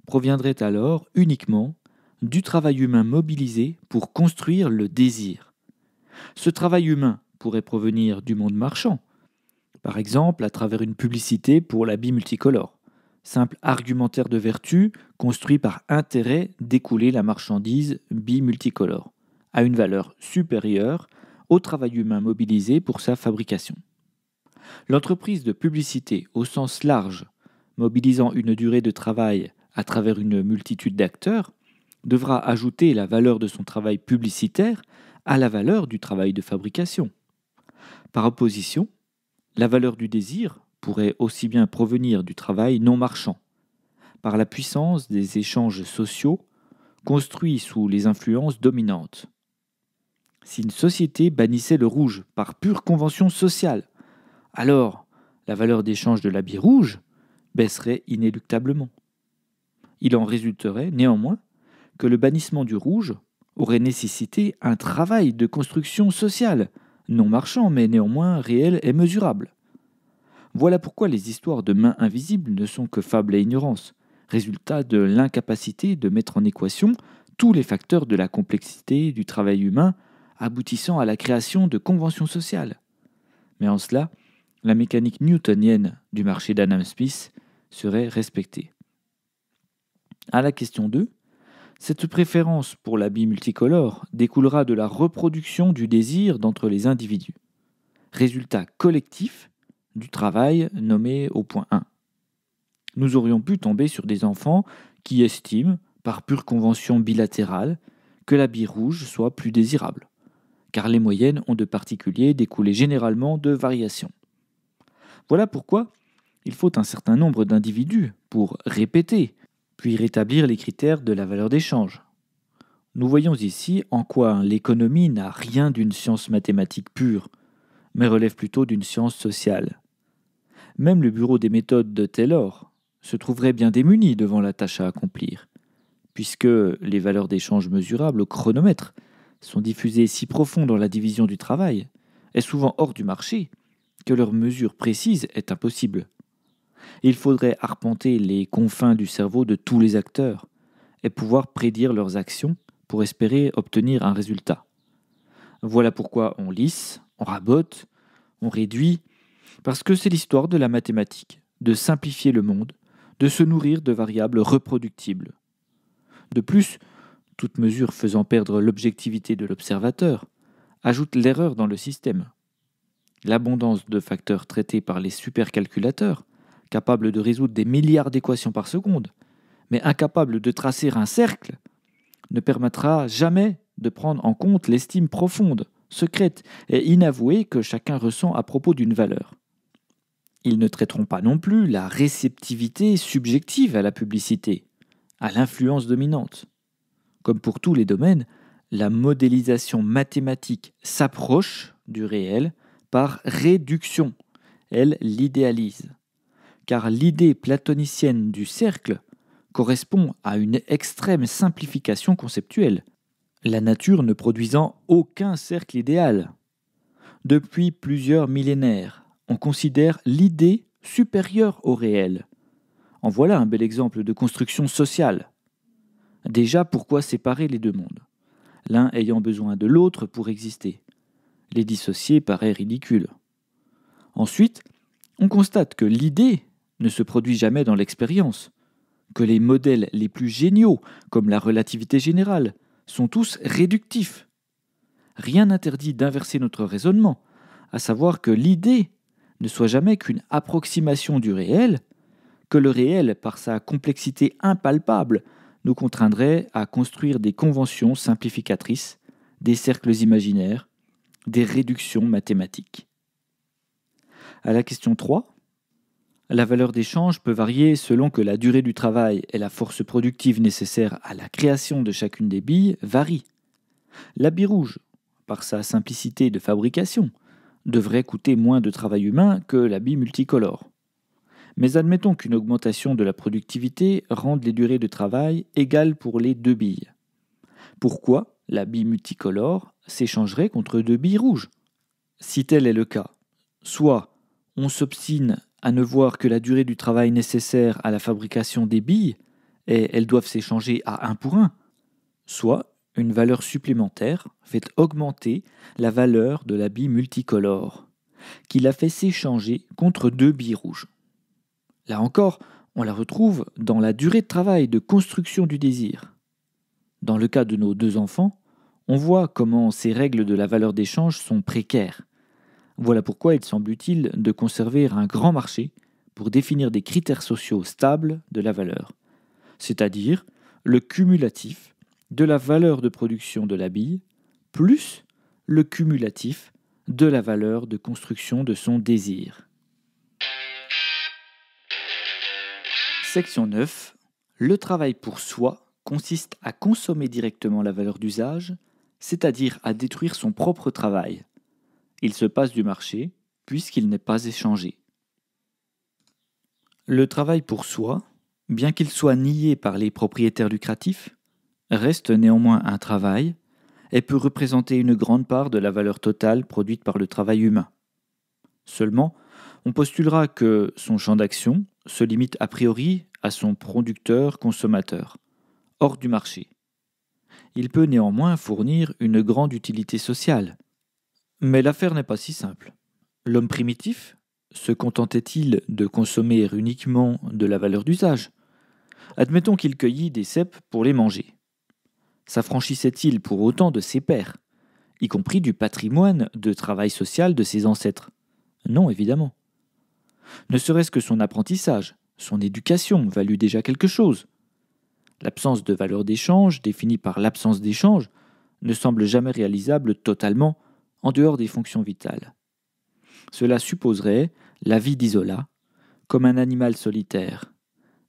proviendrait alors uniquement du travail humain mobilisé pour construire le désir. Ce travail humain pourrait provenir du monde marchand, par exemple à travers une publicité pour la l'habit multicolore. Simple argumentaire de vertu construit par intérêt d'écouler la marchandise bi-multicolore, à une valeur supérieure au travail humain mobilisé pour sa fabrication. L'entreprise de publicité au sens large, mobilisant une durée de travail à travers une multitude d'acteurs, devra ajouter la valeur de son travail publicitaire à la valeur du travail de fabrication. Par opposition, la valeur du désir pourrait aussi bien provenir du travail non marchand, par la puissance des échanges sociaux construits sous les influences dominantes. Si une société bannissait le rouge par pure convention sociale, alors la valeur d'échange de l'habit rouge baisserait inéluctablement. Il en résulterait néanmoins que le bannissement du rouge aurait nécessité un travail de construction sociale, non marchand mais néanmoins réel et mesurable. Voilà pourquoi les histoires de mains invisibles ne sont que fables et ignorance, résultat de l'incapacité de mettre en équation tous les facteurs de la complexité du travail humain, aboutissant à la création de conventions sociales. Mais en cela, la mécanique newtonienne du marché d'Adam Smith serait respectée. À la question 2, cette préférence pour l'habit multicolore découlera de la reproduction du désir d'entre les individus, résultat collectif du travail nommé au point 1. Nous aurions pu tomber sur des enfants qui estiment, par pure convention bilatérale, que l'habit rouge soit plus désirable, car les moyennes ont de particuliers découlé généralement de variations. Voilà pourquoi il faut un certain nombre d'individus pour répéter puis rétablir les critères de la valeur d'échange. Nous voyons ici en quoi l'économie n'a rien d'une science mathématique pure, mais relève plutôt d'une science sociale. Même le bureau des méthodes de Taylor se trouverait bien démuni devant la tâche à accomplir, puisque les valeurs d'échange mesurables au chronomètre sont diffusées si profond dans la division du travail, et souvent hors du marché, que leur mesure précise est impossible. Il faudrait arpenter les confins du cerveau de tous les acteurs et pouvoir prédire leurs actions pour espérer obtenir un résultat. Voilà pourquoi on lisse, on rabote, on réduit, parce que c'est l'histoire de la mathématique, de simplifier le monde, de se nourrir de variables reproductibles. De plus, toute mesure faisant perdre l'objectivité de l'observateur ajoute l'erreur dans le système. L'abondance de facteurs traités par les supercalculateurs capable de résoudre des milliards d'équations par seconde, mais incapable de tracer un cercle, ne permettra jamais de prendre en compte l'estime profonde, secrète et inavouée que chacun ressent à propos d'une valeur. Ils ne traiteront pas non plus la réceptivité subjective à la publicité, à l'influence dominante. Comme pour tous les domaines, la modélisation mathématique s'approche du réel par réduction. Elle l'idéalise car l'idée platonicienne du cercle correspond à une extrême simplification conceptuelle, la nature ne produisant aucun cercle idéal. Depuis plusieurs millénaires, on considère l'idée supérieure au réel. En voilà un bel exemple de construction sociale. Déjà, pourquoi séparer les deux mondes L'un ayant besoin de l'autre pour exister. Les dissocier paraît ridicule. Ensuite, on constate que l'idée ne se produit jamais dans l'expérience, que les modèles les plus géniaux, comme la relativité générale, sont tous réductifs. Rien n'interdit d'inverser notre raisonnement, à savoir que l'idée ne soit jamais qu'une approximation du réel, que le réel, par sa complexité impalpable, nous contraindrait à construire des conventions simplificatrices, des cercles imaginaires, des réductions mathématiques. À la question 3, la valeur d'échange peut varier selon que la durée du travail et la force productive nécessaire à la création de chacune des billes varient. bille rouge, par sa simplicité de fabrication, devrait coûter moins de travail humain que la bille multicolore. Mais admettons qu'une augmentation de la productivité rende les durées de travail égales pour les deux billes. Pourquoi la bille multicolore s'échangerait contre deux billes rouges Si tel est le cas, soit on s'obstine à ne voir que la durée du travail nécessaire à la fabrication des billes, et elles doivent s'échanger à un pour un, soit une valeur supplémentaire fait augmenter la valeur de la bille multicolore, qui la fait s'échanger contre deux billes rouges. Là encore, on la retrouve dans la durée de travail de construction du désir. Dans le cas de nos deux enfants, on voit comment ces règles de la valeur d'échange sont précaires. Voilà pourquoi il semble utile de conserver un grand marché pour définir des critères sociaux stables de la valeur, c'est-à-dire le cumulatif de la valeur de production de la bille plus le cumulatif de la valeur de construction de son désir. Section 9. Le travail pour soi consiste à consommer directement la valeur d'usage, c'est-à-dire à détruire son propre travail, il se passe du marché puisqu'il n'est pas échangé. Le travail pour soi, bien qu'il soit nié par les propriétaires lucratifs, reste néanmoins un travail et peut représenter une grande part de la valeur totale produite par le travail humain. Seulement, on postulera que son champ d'action se limite a priori à son producteur-consommateur, hors du marché. Il peut néanmoins fournir une grande utilité sociale, mais l'affaire n'est pas si simple. L'homme primitif se contentait-il de consommer uniquement de la valeur d'usage Admettons qu'il cueillit des cèpes pour les manger. S'affranchissait-il pour autant de ses pères, y compris du patrimoine de travail social de ses ancêtres Non, évidemment. Ne serait-ce que son apprentissage, son éducation valut déjà quelque chose. L'absence de valeur d'échange, définie par l'absence d'échange, ne semble jamais réalisable totalement en dehors des fonctions vitales. Cela supposerait la vie d'Isola, comme un animal solitaire,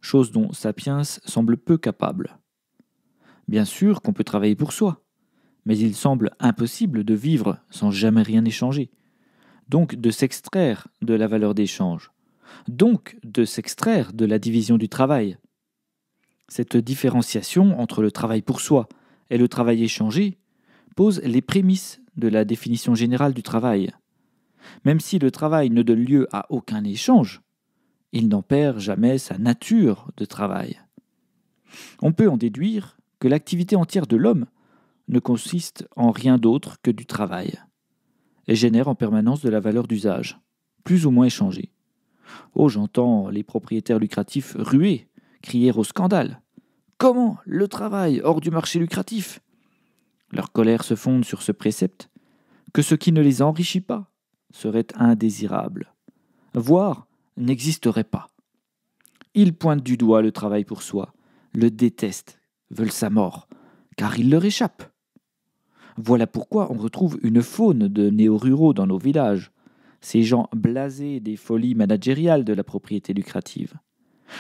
chose dont Sapiens semble peu capable. Bien sûr qu'on peut travailler pour soi, mais il semble impossible de vivre sans jamais rien échanger, donc de s'extraire de la valeur d'échange, donc de s'extraire de la division du travail. Cette différenciation entre le travail pour soi et le travail échangé pose les prémices de la définition générale du travail. Même si le travail ne donne lieu à aucun échange, il n'en perd jamais sa nature de travail. On peut en déduire que l'activité entière de l'homme ne consiste en rien d'autre que du travail, et génère en permanence de la valeur d'usage, plus ou moins échangée. Oh, j'entends les propriétaires lucratifs ruer, crier au scandale. Comment le travail hors du marché lucratif leur colère se fonde sur ce précepte, que ce qui ne les enrichit pas serait indésirable, voire n'existerait pas. Ils pointent du doigt le travail pour soi, le détestent, veulent sa mort, car il leur échappe. Voilà pourquoi on retrouve une faune de néo-ruraux dans nos villages, ces gens blasés des folies managériales de la propriété lucrative,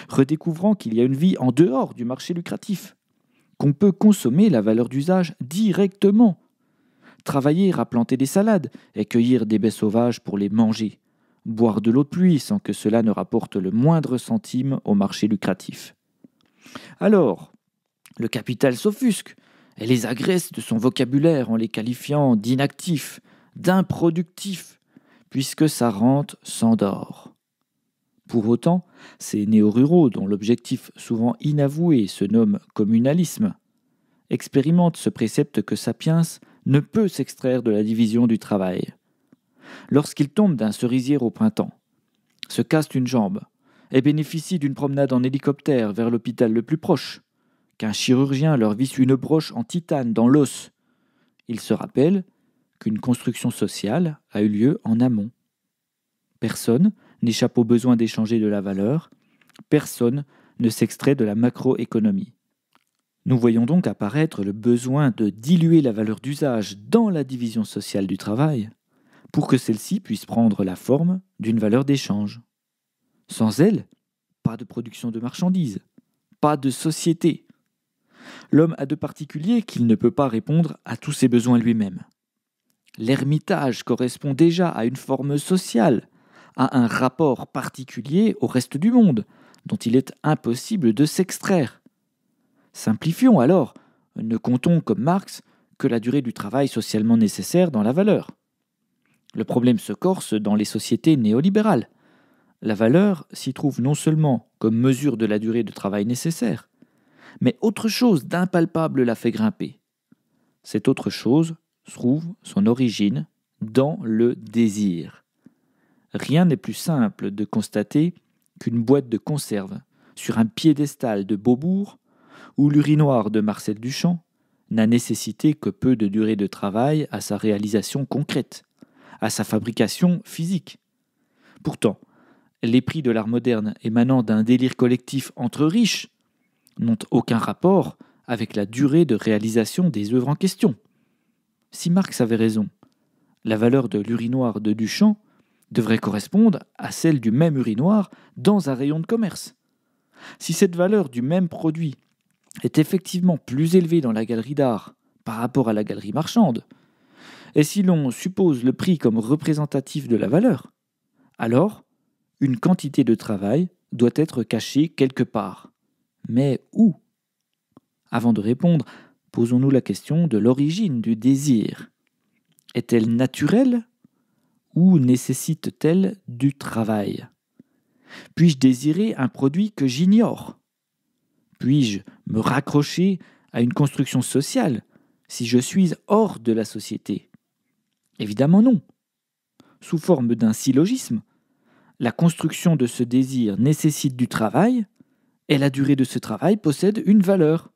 redécouvrant qu'il y a une vie en dehors du marché lucratif, qu'on peut consommer la valeur d'usage directement. Travailler à planter des salades et cueillir des baies sauvages pour les manger. Boire de l'eau de pluie sans que cela ne rapporte le moindre centime au marché lucratif. Alors, le capital s'offusque et les agresse de son vocabulaire en les qualifiant d'inactifs, d'improductifs, puisque sa rente s'endort. Pour autant, ces néo-ruraux, dont l'objectif souvent inavoué se nomme communalisme, expérimentent ce précepte que Sapiens ne peut s'extraire de la division du travail. Lorsqu'ils tombent d'un cerisier au printemps, se cassent une jambe et bénéficient d'une promenade en hélicoptère vers l'hôpital le plus proche, qu'un chirurgien leur visse une broche en titane dans l'os, ils se rappellent qu'une construction sociale a eu lieu en amont. Personne, n'échappe au besoin d'échanger de la valeur, personne ne s'extrait de la macroéconomie. Nous voyons donc apparaître le besoin de diluer la valeur d'usage dans la division sociale du travail pour que celle-ci puisse prendre la forme d'une valeur d'échange. Sans elle, pas de production de marchandises, pas de société. L'homme a de particulier qu'il ne peut pas répondre à tous ses besoins lui-même. L'ermitage correspond déjà à une forme sociale, a un rapport particulier au reste du monde, dont il est impossible de s'extraire. Simplifions alors, ne comptons comme Marx que la durée du travail socialement nécessaire dans la valeur. Le problème se corse dans les sociétés néolibérales. La valeur s'y trouve non seulement comme mesure de la durée de travail nécessaire, mais autre chose d'impalpable la fait grimper. Cette autre chose trouve son origine dans le désir. Rien n'est plus simple de constater qu'une boîte de conserve sur un piédestal de Beaubourg ou l'urinoir de Marcel Duchamp n'a nécessité que peu de durée de travail à sa réalisation concrète, à sa fabrication physique. Pourtant, les prix de l'art moderne émanant d'un délire collectif entre riches n'ont aucun rapport avec la durée de réalisation des œuvres en question. Si Marx avait raison, la valeur de l'urinoir de Duchamp devrait correspondre à celle du même urinoir dans un rayon de commerce. Si cette valeur du même produit est effectivement plus élevée dans la galerie d'art par rapport à la galerie marchande, et si l'on suppose le prix comme représentatif de la valeur, alors une quantité de travail doit être cachée quelque part. Mais où Avant de répondre, posons-nous la question de l'origine du désir. Est-elle naturelle ou nécessite-t-elle du travail Puis-je désirer un produit que j'ignore Puis-je me raccrocher à une construction sociale si je suis hors de la société Évidemment non. Sous forme d'un syllogisme, la construction de ce désir nécessite du travail et la durée de ce travail possède une valeur.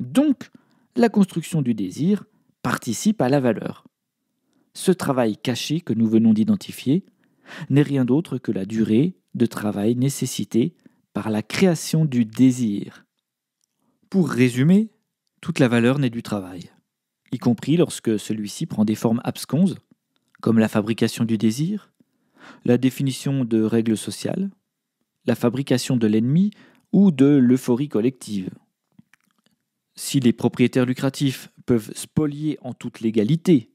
Donc, la construction du désir participe à la valeur. Ce travail caché que nous venons d'identifier n'est rien d'autre que la durée de travail nécessitée par la création du désir. Pour résumer, toute la valeur naît du travail, y compris lorsque celui-ci prend des formes absconses, comme la fabrication du désir, la définition de règles sociales, la fabrication de l'ennemi ou de l'euphorie collective. Si les propriétaires lucratifs peuvent spolier en toute légalité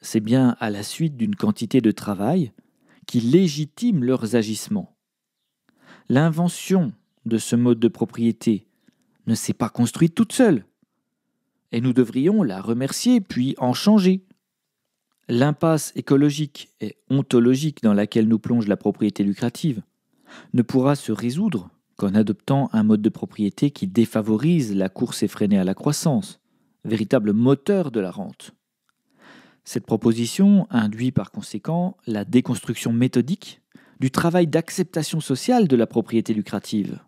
c'est bien à la suite d'une quantité de travail qui légitime leurs agissements. L'invention de ce mode de propriété ne s'est pas construite toute seule, et nous devrions la remercier puis en changer. L'impasse écologique et ontologique dans laquelle nous plonge la propriété lucrative ne pourra se résoudre qu'en adoptant un mode de propriété qui défavorise la course effrénée à la croissance, véritable moteur de la rente. Cette proposition induit par conséquent la déconstruction méthodique du travail d'acceptation sociale de la propriété lucrative.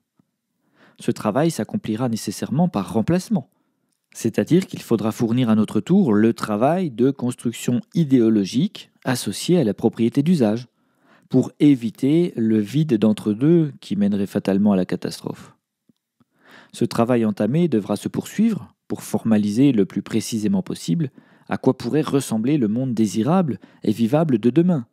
Ce travail s'accomplira nécessairement par remplacement, c'est-à-dire qu'il faudra fournir à notre tour le travail de construction idéologique associé à la propriété d'usage, pour éviter le vide d'entre-deux qui mènerait fatalement à la catastrophe. Ce travail entamé devra se poursuivre pour formaliser le plus précisément possible à quoi pourrait ressembler le monde désirable et vivable de demain.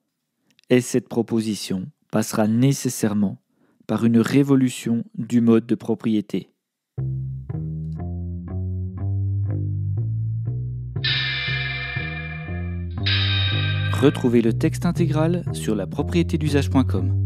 Et cette proposition passera nécessairement par une révolution du mode de propriété. Retrouvez le texte intégral sur la propriété d'usage.com.